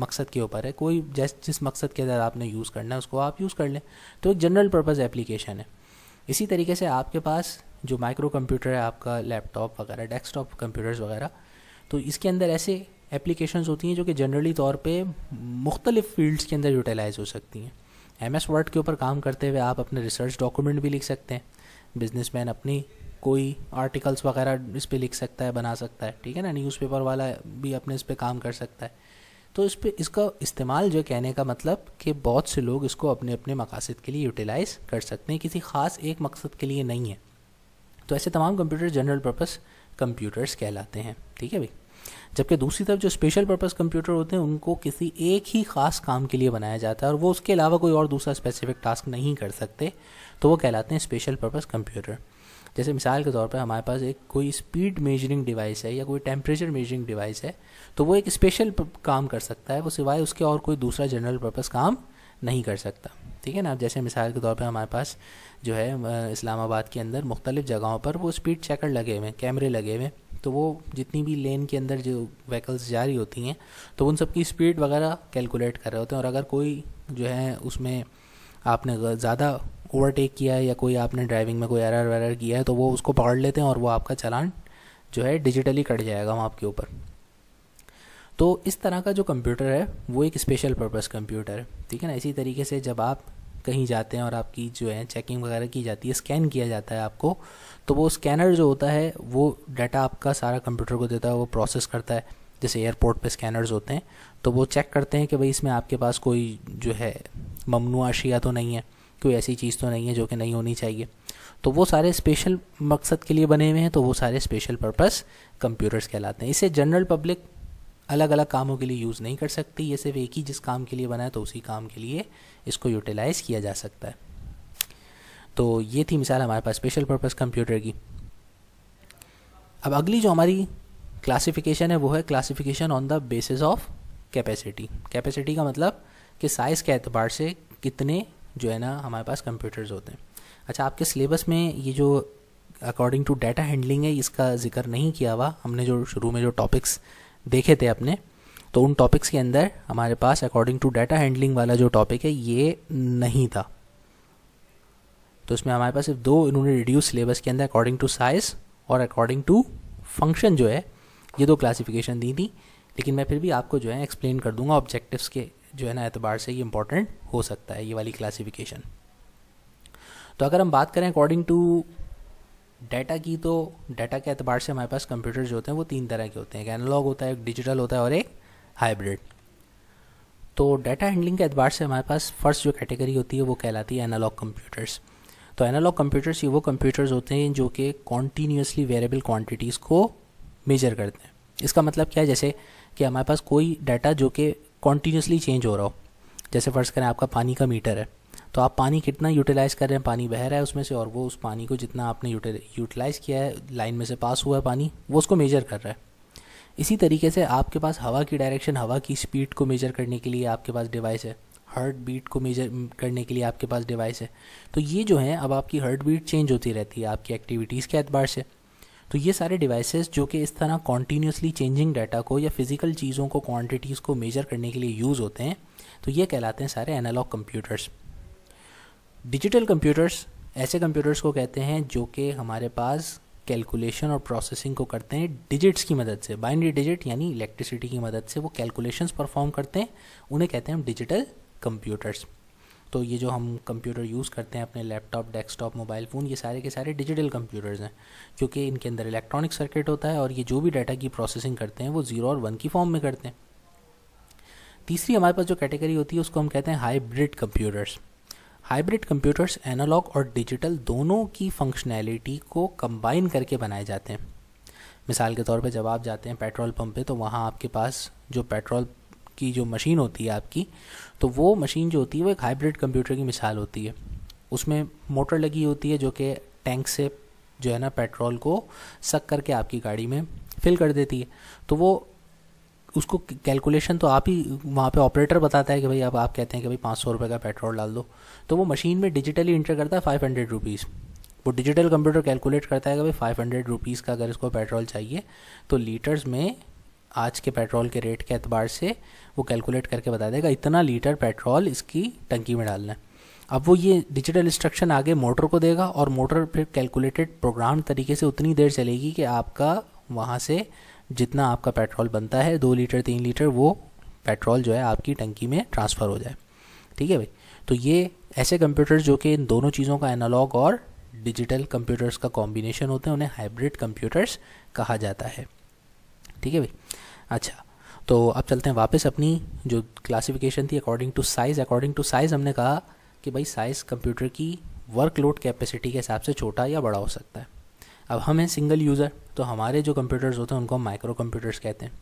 मकसद के ऊपर है कोई जैस जिस मकसद के अंदर आपने यूज़ करना है उसको आप यूज़ कर लें तो एक जनरल पर्पज़ एप्लीकेशन है इसी तरीके से आपके पास जो माइक्रो कंप्यूटर है आपका लैपटॉप वगैरह डेस्कटॉप कंप्यूटर्स वगैरह तो इसके अंदर ऐसे एप्लीकेशंस होती हैं जो कि जनरली तौर पर मुख्तलिफ फील्ड्स के अंदर यूटिलाइज हो सकती हैं एम एस वर्ड के ऊपर काम करते हुए आप अपने रिसर्च डॉक्यूमेंट भी लिख सकते हैं बिजनेस मैन अपनी कोई आर्टिकल्स वगैरह इस पर लिख सकता है बना सकता है ठीक है ना न्यूज़पेपर वाला भी अपने इस पर काम कर सकता है तो इस पर इसका इस्तेमाल जो कहने का मतलब कि बहुत से लोग इसको अपने अपने मकासद के लिए यूटिलाइज़ कर सकते हैं किसी ख़ास एक मकसद के लिए नहीं है तो ऐसे तमाम कंप्यूटर जनरल पर्पस कंप्यूटर्स कहलाते हैं ठीक है भाई जबकि दूसरी तरफ जो स्पेशल पर्पज़ कंप्यूटर होते हैं उनको किसी एक ही ख़ास काम के लिए बनाया जाता है और वो उसके अलावा कोई और दूसरा स्पेसिफिक टास्क नहीं कर सकते तो वो कहलाते हैं स्पेशल पर्पज़ कंप्यूटर जैसे मिसाल के तौर पर हमारे पास एक कोई स्पीड मेजरिंग डिवाइस है या कोई टेम्परेचर मेजरिंग डिवाइस है तो वो एक स्पेशल काम कर सकता है वो सिवाय उसके और कोई दूसरा जनरल पर्पज़ काम नहीं कर सकता ठीक है ना अब जैसे मिसाल के तौर पे हमारे पास जो है इस्लामाबाद के अंदर मुख्तलिफ़ जगहों पर वो स्पीड चेकर लगे हुए हैं कैमरे लगे हुए हैं तो वो जितनी भी लेन के अंदर जो व्हीकल्स जा रही होती हैं तो उन सब की स्पीड वगैरह कैलकुलेट कर रहे होते हैं और अगर कोई जो है उसमें आपने ज़्यादा ओवरटेक किया है या कोई आपने ड्राइविंग में कोई एरर वरर किया है तो वो उसको पकड़ लेते हैं और वो आपका चलान जो है डिजिटली कट जाएगा वहाँ आपके ऊपर तो इस तरह का जो कंप्यूटर है वो एक स्पेशल पर्पज़ कंप्यूटर है ठीक है ना इसी तरीके से जब आप कहीं जाते हैं और आपकी जो है चेकिंग वगैरह की जाती है स्कैन किया जाता है आपको तो वो स्कैनर जो होता है वो डाटा आपका सारा कंप्यूटर को देता है वो प्रोसेस करता है जैसे एयरपोर्ट पे स्कैनर्स होते हैं तो वो चेक करते हैं कि भाई इसमें आपके पास कोई जो है ममनू आशिया तो नहीं है कोई ऐसी चीज़ तो नहीं है जो कि नहीं होनी चाहिए तो वो सारे स्पेशल मकसद के लिए बने हुए हैं तो वो सारे स्पेशल पर्पस कंप्यूटर्स कहलाते हैं इसे जनरल पब्लिक अलग अलग कामों के लिए यूज़ नहीं कर सकती ये सिर्फ एक ही जिस काम के लिए बना है तो उसी काम के लिए इसको यूटिलाइज़ किया जा सकता है तो ये थी मिसाल हमारे पास स्पेशल पर्पस कंप्यूटर की अब अगली जो हमारी क्लासिफिकेशन है वो है classification on the basis of capacity capacity का मतलब कि साइज़ के एतबार से कितने जो है ना हमारे पास कंप्यूटर्स होते हैं अच्छा आपके सिलेबस में ये जो अकॉर्डिंग टू डाटा हैंडलिंग है इसका जिक्र नहीं किया हुआ हमने जो शुरू में जो टॉपिक्स देखे थे अपने तो उन टॉपिक्स के अंदर हमारे पास अकॉर्डिंग टू डाटा हैंडलिंग वाला जो टॉपिक है ये नहीं था तो इसमें हमारे पास सिर्फ दो इन्होंने रिड्यूस सिलेबस के अंदर अकॉर्डिंग टू साइज और अकॉर्डिंग टू फंक्शन जो है ये दो क्लासिफिकेशन दी थी लेकिन मैं फिर भी आपको जो है एक्सप्लेन कर दूंगा ऑब्जेक्टिव्स के जो है ना एतबार से ये इंपॉर्टेंट हो सकता है ये वाली क्लासिफिकेशन तो अगर हम बात करें अकॉर्डिंग टू डाटा की तो डाटा के एतबार से हमारे पास कंप्यूटर जो होते हैं वो तीन तरह के होते हैं एक एनालॉग होता है एक डिजिटल होता है और एक हाइब्रिड तो डाटा हैंडलिंग के एतबार से हमारे पास फर्स्ट जो कैटेगरी होती है वो कहलाती है एनालॉग कंप्यूटर्स तो एनालॉग कंप्यूटर्स ये वो कंप्यूटर्स होते हैं जो कि कॉन्टीन्यूसली वेरेबल क्वान्टिटीज़ को मेजर करते हैं इसका मतलब क्या है जैसे कि हमारे पास कोई डाटा जो कि कॉन्टीन्यूसली चेंज हो रहा हो जैसे फ़र्ज़ करें आपका पानी का मीटर है तो आप पानी कितना यूटिलाइज़ कर रहे हैं पानी बह रहा है उसमें से और वो उस पानी को जितना आपने यूटिलाइज़ किया है लाइन में से पास हुआ है पानी वो उसको मेजर कर रहा है इसी तरीके से आपके पास हवा की डायरेक्शन हवा की स्पीड को मेजर करने के लिए आपके पास डिवाइस है हार्ट बीट को मेजर करने के लिए आपके पास डिवाइस है तो ये जो है अब आपकी हार्ट बीट चेंज होती रहती है आपकी एक्टिविटीज़ के एतबार से तो ये सारे डिवाइसेस जो कि इस तरह कॉन्टीन्यूसली चेंजिंग डाटा को या फिज़िकल चीज़ों को क्वांटिटीज़ को मेजर करने के लिए यूज़ होते हैं तो ये कहलाते हैं सारे एनालॉग कंप्यूटर्स डिजिटल कंप्यूटर्स ऐसे कंप्यूटर्स को कहते हैं जो कि हमारे पास कैलकुलेशन और प्रोसेसिंग को करते हैं डिजिट्स की मदद से बाइनरी डिजिट यानी इलेक्ट्रिसिटी की मदद से वो कैलकुलेशंस परफॉर्म करते हैं उन्हें कहते हैं हम डिजिटल कंप्यूटर्स तो ये जो हम कंप्यूटर यूज़ करते हैं अपने लैपटॉप डेस्कटॉप मोबाइल फ़ोन ये सारे के सारे डिजिटल कंप्यूटर्स हैं क्योंकि इनके अंदर इलेक्ट्रॉनिक सर्किट होता है और ये जो भी डाटा की प्रोसेसिंग करते हैं वो ज़ीरो और वन की फॉर्म में करते हैं तीसरी हमारे पास जो कैटेगरी होती है उसको हम कहते हैं hybrid computers hybrid computers analogue और डिजिटल दोनों की फंक्शनैलिटी को कंबाइन करके बनाए जाते हैं मिसाल के तौर पर जब आप जाते हैं पेट्रोल पंप पे तो वहाँ आपके पास जो पेट्रोल की जो मशीन होती है आपकी तो वो मशीन जो होती है वो एक हाइब्रिड कंप्यूटर की मिसाल होती है उसमें मोटर लगी होती है जो कि टैंक से जो है ना पेट्रोल को सक करके आपकी गाड़ी में फिल कर देती है तो वो उसको कैलकुलेशन तो आप ही वहाँ पे ऑपरेटर बताता है कि भाई अब आप कहते हैं कि भाई पाँच सौ रुपये का पेट्रोल डाल दो तो वो मशीन में डिजिटली इंटर करता है फाइव हंड्रेड रुपीज़ वो डिजिटल कंप्यूटर कैलकुलेट करता है कि भाई फाइव हंड्रेड रुपीज़ का अगर इसको पेट्रोल चाहिए तो लीटर्स में आज के पेट्रोल के रेट के अतबार से वो कैलकुलेट करके बता देगा इतना लीटर पेट्रोल इसकी टंकी में डालना है अब वो ये डिजिटल इंस्ट्रक्शन आगे मोटर को देगा और मोटर फिर कैलकुलेटेड प्रोग्राम तरीके से उतनी देर चलेगी कि आपका वहाँ से जितना आपका पेट्रोल बनता है दो लीटर तीन लीटर वो पेट्रोल जो है आपकी टंकी में ट्रांसफ़र हो जाए ठीक है भाई तो ये ऐसे कंप्यूटर्स जो कि इन दोनों चीज़ों का एनालॉग और डिजिटल कंप्यूटर्स का कॉम्बिनेशन होते हैं उन्हें हाइब्रिड कंप्यूटर्स कहा जाता है ठीक है भाई अच्छा तो अब चलते हैं वापस अपनी जो क्लासिफिकेशन थी according to size according to size हमने कहा कि भाई साइज़ कंप्यूटर की वर्कलोड कैपेसिटी के हिसाब से छोटा या बड़ा हो सकता है अब हम हैं सिंगल यूज़र तो हमारे जो कंप्यूटर्स होते हैं उनको हम माइक्रो कंप्यूटर्स कहते हैं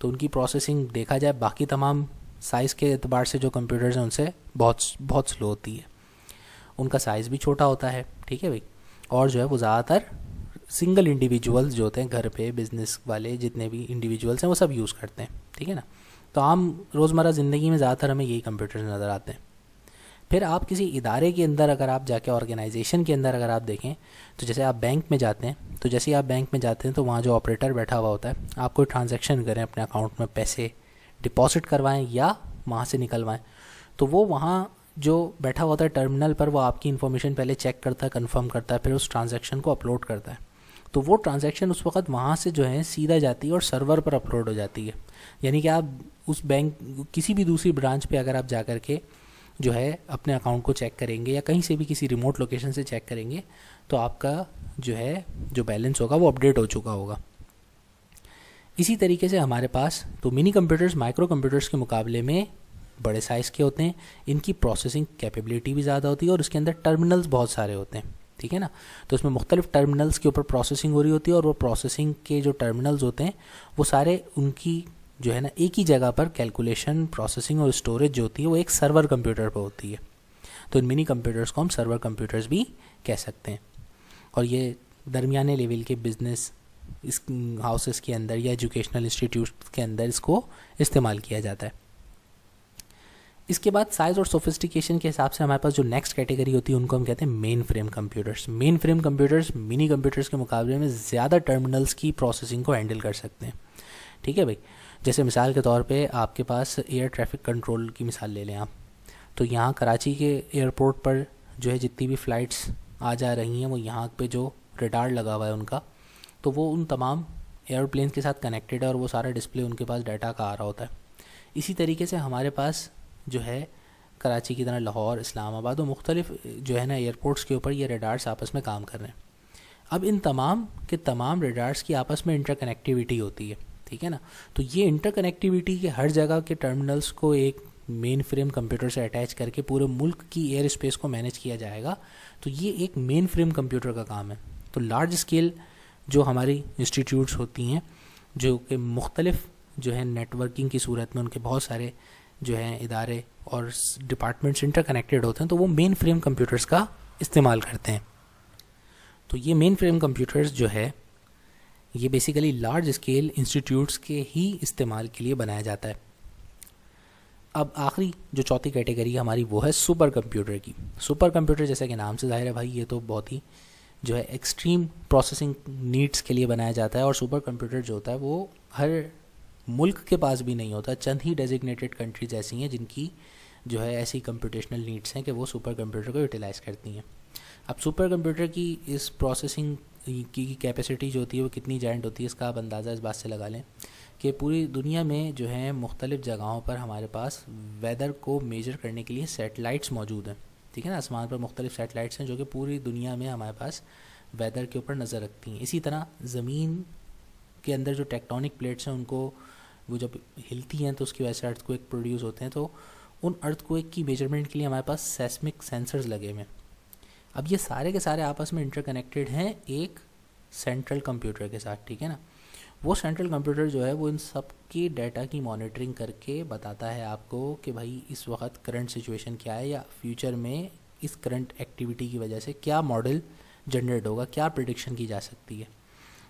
तो उनकी प्रोसेसिंग देखा जाए बाकी तमाम साइज़ के अतबार से जो कंप्यूटर्स हैं उनसे बहुत बहुत स्लो होती है उनका साइज़ भी छोटा होता है ठीक है भाई और जो है वो ज़्यादातर सिंगल इंडिविजुअल्स जो होते हैं घर पे बिजनेस वाले जितने भी इंडिविजुअल्स हैं वो सब यूज़ करते हैं ठीक है ना तो आम रोज़मर्रा ज़िंदगी में ज़्यादातर हमें यही कंप्यूटर नज़र आते हैं फिर आप किसी इदारे के अंदर अगर आप जाके ऑर्गेनाइजेशन के अंदर अगर आप देखें तो जैसे आप बैंक में जाते हैं तो जैसे आप बैंक में जाते हैं तो वहाँ जो ऑपरेटर बैठा हुआ होता है आप कोई ट्रांजेक्शन करें अपने अकाउंट में पैसे डिपॉजिट करवाएं या वहाँ से निकलवाएं तो वो वहाँ जो बैठा हुआ होता है टर्मिनल पर वो आपकी इन्फॉर्मेशन पहले चेक करता है कंफर्म करता है फिर उस ट्रांजेक्शन को अपलोड करता है तो वो ट्रांजैक्शन उस वक्त वहाँ से जो है सीधा जाती है और सर्वर पर अपलोड हो जाती है यानी कि आप उस बैंक किसी भी दूसरी ब्रांच पे अगर आप जा कर के जो है अपने अकाउंट को चेक करेंगे या कहीं से भी किसी रिमोट लोकेशन से चेक करेंगे तो आपका जो है जो बैलेंस होगा वो अपडेट हो चुका होगा इसी तरीके से हमारे पास तो मिनी कंप्यूटर्स माइक्रो कंप्यूटर्स के मुकाबले में बड़े साइज़ के होते हैं इनकी प्रोसेसिंग कैपेबिलिटी भी ज़्यादा होती है और इसके अंदर टर्मिनल्स बहुत सारे होते हैं ठीक है ना तो इसमें मुख्तलिफ टर्मिनल्स के ऊपर प्रोसेसिंग हो रही होती है और वो प्रोसेसिंग के जो टर्मिनल्स होते हैं वो सारे उनकी जो है ना एक ही जगह पर कैलकुलेशन प्रोसेसिंग और स्टोरेज जो होती है वो एक सर्वर कंप्यूटर पर होती है तो इन मिनी कंप्यूटर्स को हम सर्वर कंप्यूटर्स भी कह सकते हैं और ये दरमियाने लेवल के बिजनेस इस हाउसेस के अंदर या एजुकेशनल इंस्टीट्यूट के अंदर इसको इस्तेमाल किया जाता है इसके बाद साइज़ और सोफिस्टिकेशन के हिसाब से हमारे पास जो नेक्स्ट कैटेगरी होती है उनको हम कहते हैं mainframe computers mainframe computers mini computers के मुकाबले में ज़्यादा टर्मिनल्स की प्रोसेसिंग को हैंडल कर सकते हैं ठीक है भाई जैसे मिसाल के तौर पे आपके पास एयर ट्रैफिक कंट्रोल की मिसाल ले लें आप तो यहाँ कराची के एयरपोर्ट पर जो है जितनी भी फ़्लाइट्स आ जा रही हैं वो यहाँ पे जो रिडार लगा हुआ है उनका तो वो उन तमाम एयरप्लेन के साथ कनेक्टेड है और वो सारा डिस्प्ले उनके पास डाटा का आ रहा होता है इसी तरीके से हमारे पास जो है कराची की तरह लाहौर इस्लामाबाद और मुख्तलिफ जो है ना एयरपोर्ट्स के ऊपर ये रेडार्स आपस में काम कर रहे हैं अब इन तमाम के तमाम रेडार्स की आपस में इंटर कनेक्टिविटी होती है ठीक है ना तो ये इंटर कनेक्टिविटी के हर जगह के टर्मिनल्स को एक मेन फ्रेम कंप्यूटर से अटैच करके पूरे मुल्क की एयर स्पेस को मैनेज किया जाएगा तो ये एक मेन फ्रेम कंप्यूटर का काम है तो लार्ज स्केल जो हमारी इंस्टीट्यूट्स होती हैं जो कि मुख्तलिफ जो है नेटवर्किंग की सूरत में उनके बहुत सारे जो हैं इदारे और डिपार्टमेंट्स इंटरकनेक्टेड होते हैं तो वो मेन फ्रेम कंप्यूटर्स का इस्तेमाल करते हैं तो ये मेन फ्रेम कंप्यूटर्स जो है ये बेसिकली लार्ज स्केल इंस्टीट्यूट्स के ही इस्तेमाल के लिए बनाया जाता है अब आखिरी जो चौथी कैटेगरी हमारी वो है सुपर कंप्यूटर की सुपर कंप्यूटर जैसे कि नाम से जाहिर है भाई ये तो बहुत ही जो है एक्सट्रीम प्रोसेसिंग नीड्स के लिए बनाया जाता है और सुपर कंप्यूटर जो होता है वो हर मुल्क के पास भी नहीं होता चंद ही डेजिग्नेटेड कंट्रीज ऐसी हैं जिनकी जो है ऐसी कंप्यूटेशनल नीड्स हैं कि वो सुपर कंप्यूटर को यूटिलाइज़ करती हैं अब सुपर कंप्यूटर की इस प्रोसेसिंग की कैपेसिटी जो होती है वो कितनी जाइंट होती है इसका आप अंदाज़ा इस बात से लगा लें कि पूरी दुनिया में जो है मुख्तलिफ़ जगहों पर हमारे पास वेदर को मेजर करने के लिए सेटेलाइट्स मौजूद हैं ठीक है ना आसमान पर मुख्तलिफ सेटेलाइट्स हैं जो कि पूरी दुनिया में हमारे पास वेदर के ऊपर नज़र रखती हैं इसी तरह ज़मीन के अंदर जो टेक्टोनिक प्लेट्स हैं उनको वो जब हिलती हैं तो उसकी वजह से अर्थक्वेक प्रोड्यूस होते हैं तो उन अर्थक्वेक की मेजरमेंट के लिए हमारे पास सेस्मिक सेंसर्स लगे हुए हैं अब ये सारे के सारे आपस में इंटरकनेक्टेड हैं एक सेंट्रल कंप्यूटर के साथ ठीक है ना वो सेंट्रल कंप्यूटर जो है वो इन सब के डाटा की मॉनिटरिंग करके बताता है आपको कि भाई इस वक्त करंट सिचुएशन क्या है या फ्यूचर में इस करंट एक्टिविटी की वजह से क्या मॉडल जनरेट होगा क्या प्रडिक्शन की जा सकती है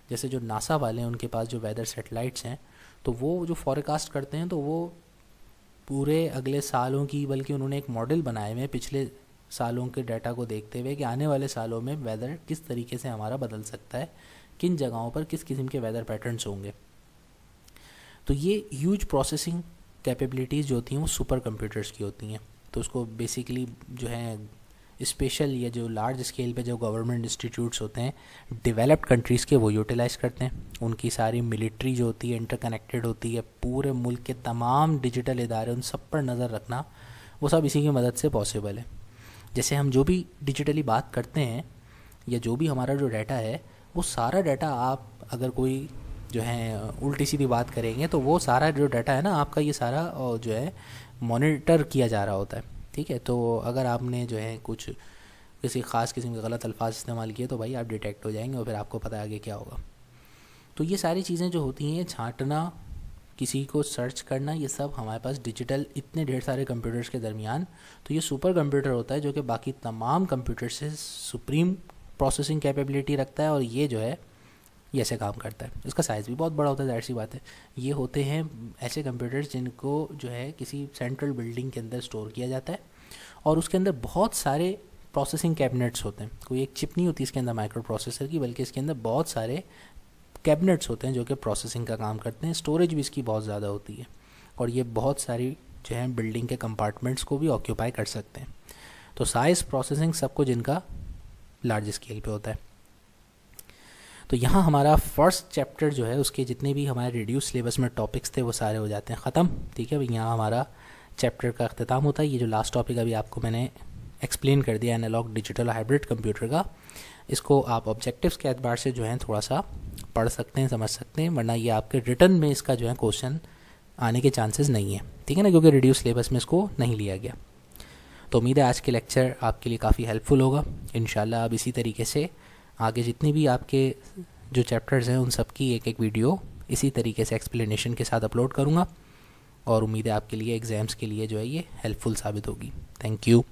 जैसे जो नासा वाले हैं उनके पास जो वेदर सेटेलाइट्स हैं तो वो जो फॉरकास्ट करते हैं तो वो पूरे अगले सालों की बल्कि उन्होंने एक मॉडल बनाए हुए पिछले सालों के डाटा को देखते हुए कि आने वाले सालों में वेदर किस तरीके से हमारा बदल सकता है किन जगहों पर किस किस्म के वेदर पैटर्न्स होंगे तो ये ह्यूज प्रोसेसिंग कैपेबिलिटीज़ जो होती हैं वो सुपर कंप्यूटर्स की होती हैं तो उसको बेसिकली जो है स्पेशल या जो लार्ज स्केल पे जो गवर्नमेंट इंस्टीट्यूट्स होते हैं डेवलप्ड कंट्रीज़ के वो यूटिलाइज़ करते हैं उनकी सारी मिलिट्री जो होती है इंटरकनेक्टेड होती है पूरे मुल्क के तमाम डिजिटल इदारे उन सब पर नज़र रखना वो सब इसी की मदद से पॉसिबल है जैसे हम जो भी डिजिटली बात करते हैं या जो भी हमारा जो डाटा है वो सारा डाटा आप अगर कोई जो है उल्टी सीधी बात करेंगे तो वो सारा जो डाटा है ना आपका ये सारा जो है मॉनिटर किया जा रहा होता है ठीक है तो अगर आपने जो है कुछ किसी ख़ास किस्म के गलत अल्फाज इस्तेमाल किए तो भाई आप डिटेक्ट हो जाएंगे और फिर आपको पता आगे क्या होगा तो ये सारी चीज़ें जो होती हैं छाँटना किसी को सर्च करना ये सब हमारे पास डिजिटल इतने ढेर सारे कंप्यूटर्स के दरमियान तो ये सुपर कंप्यूटर होता है जो कि बाकी तमाम कंप्यूटर से सुप्रीम प्रोसेसिंग कैपेबिलिटी रखता है और ये जो है ये ऐसे काम करता है इसका साइज़ भी बहुत बड़ा होता है जाहिर सी बात है ये होते हैं ऐसे कंप्यूटर्स जिनको जो है किसी सेंट्रल बिल्डिंग के अंदर स्टोर किया जाता है और उसके अंदर बहुत सारे प्रोसेसिंग कैबिनेट्स होते हैं कोई एक चिप नहीं होती इसके अंदर माइक्रो प्रोसेसर की बल्कि इसके अंदर बहुत सारे कैबिनेट्स होते हैं जो कि प्रोसेसिंग का काम करते हैं स्टोरेज भी इसकी बहुत ज़्यादा होती है और ये बहुत सारी जो है बिल्डिंग के कंपार्टमेंट्स को भी ऑक्यूपाई कर सकते हैं तो साइज़ प्रोसेसिंग सब कुछ इनका लार्ज स्केल पे होता है तो यहाँ हमारा फर्स्ट चैप्टर जो है उसके जितने भी हमारे रिड्यूस सिलेबस में टॉपिक्स थे वो सारे हो जाते हैं ख़त्म ठीक है यहाँ हमारा चैप्टर का अख्ताम होता है ये जो लास्ट टॉपिक अभी आपको मैंने एक्सप्लेन कर दिया एनालॉग डिजिटल हाइब्रिड कंप्यूटर का इसको आप ऑब्जेक्टिव्स के अतबार से जो है थोड़ा सा पढ़ सकते हैं समझ सकते हैं वरना ये आपके रिटर्न में इसका जो है क्वेश्चन आने के चांसेस नहीं है ठीक है ना क्योंकि रिड्यूस सिलेबस में इसको नहीं लिया गया तो उम्मीद है आज के लेक्चर आपके लिए काफ़ी हेल्पफुल होगा इन आप इसी तरीके से आगे जितने भी आपके जो चैप्टर्स हैं उन सब की एक एक वीडियो इसी तरीके से एक्सप्लेनेशन के साथ अपलोड करूँगा और उम्मीद है आपके लिए एग्ज़ाम्स के लिए जो है ये हेल्पफुल साबित होगी थैंक यू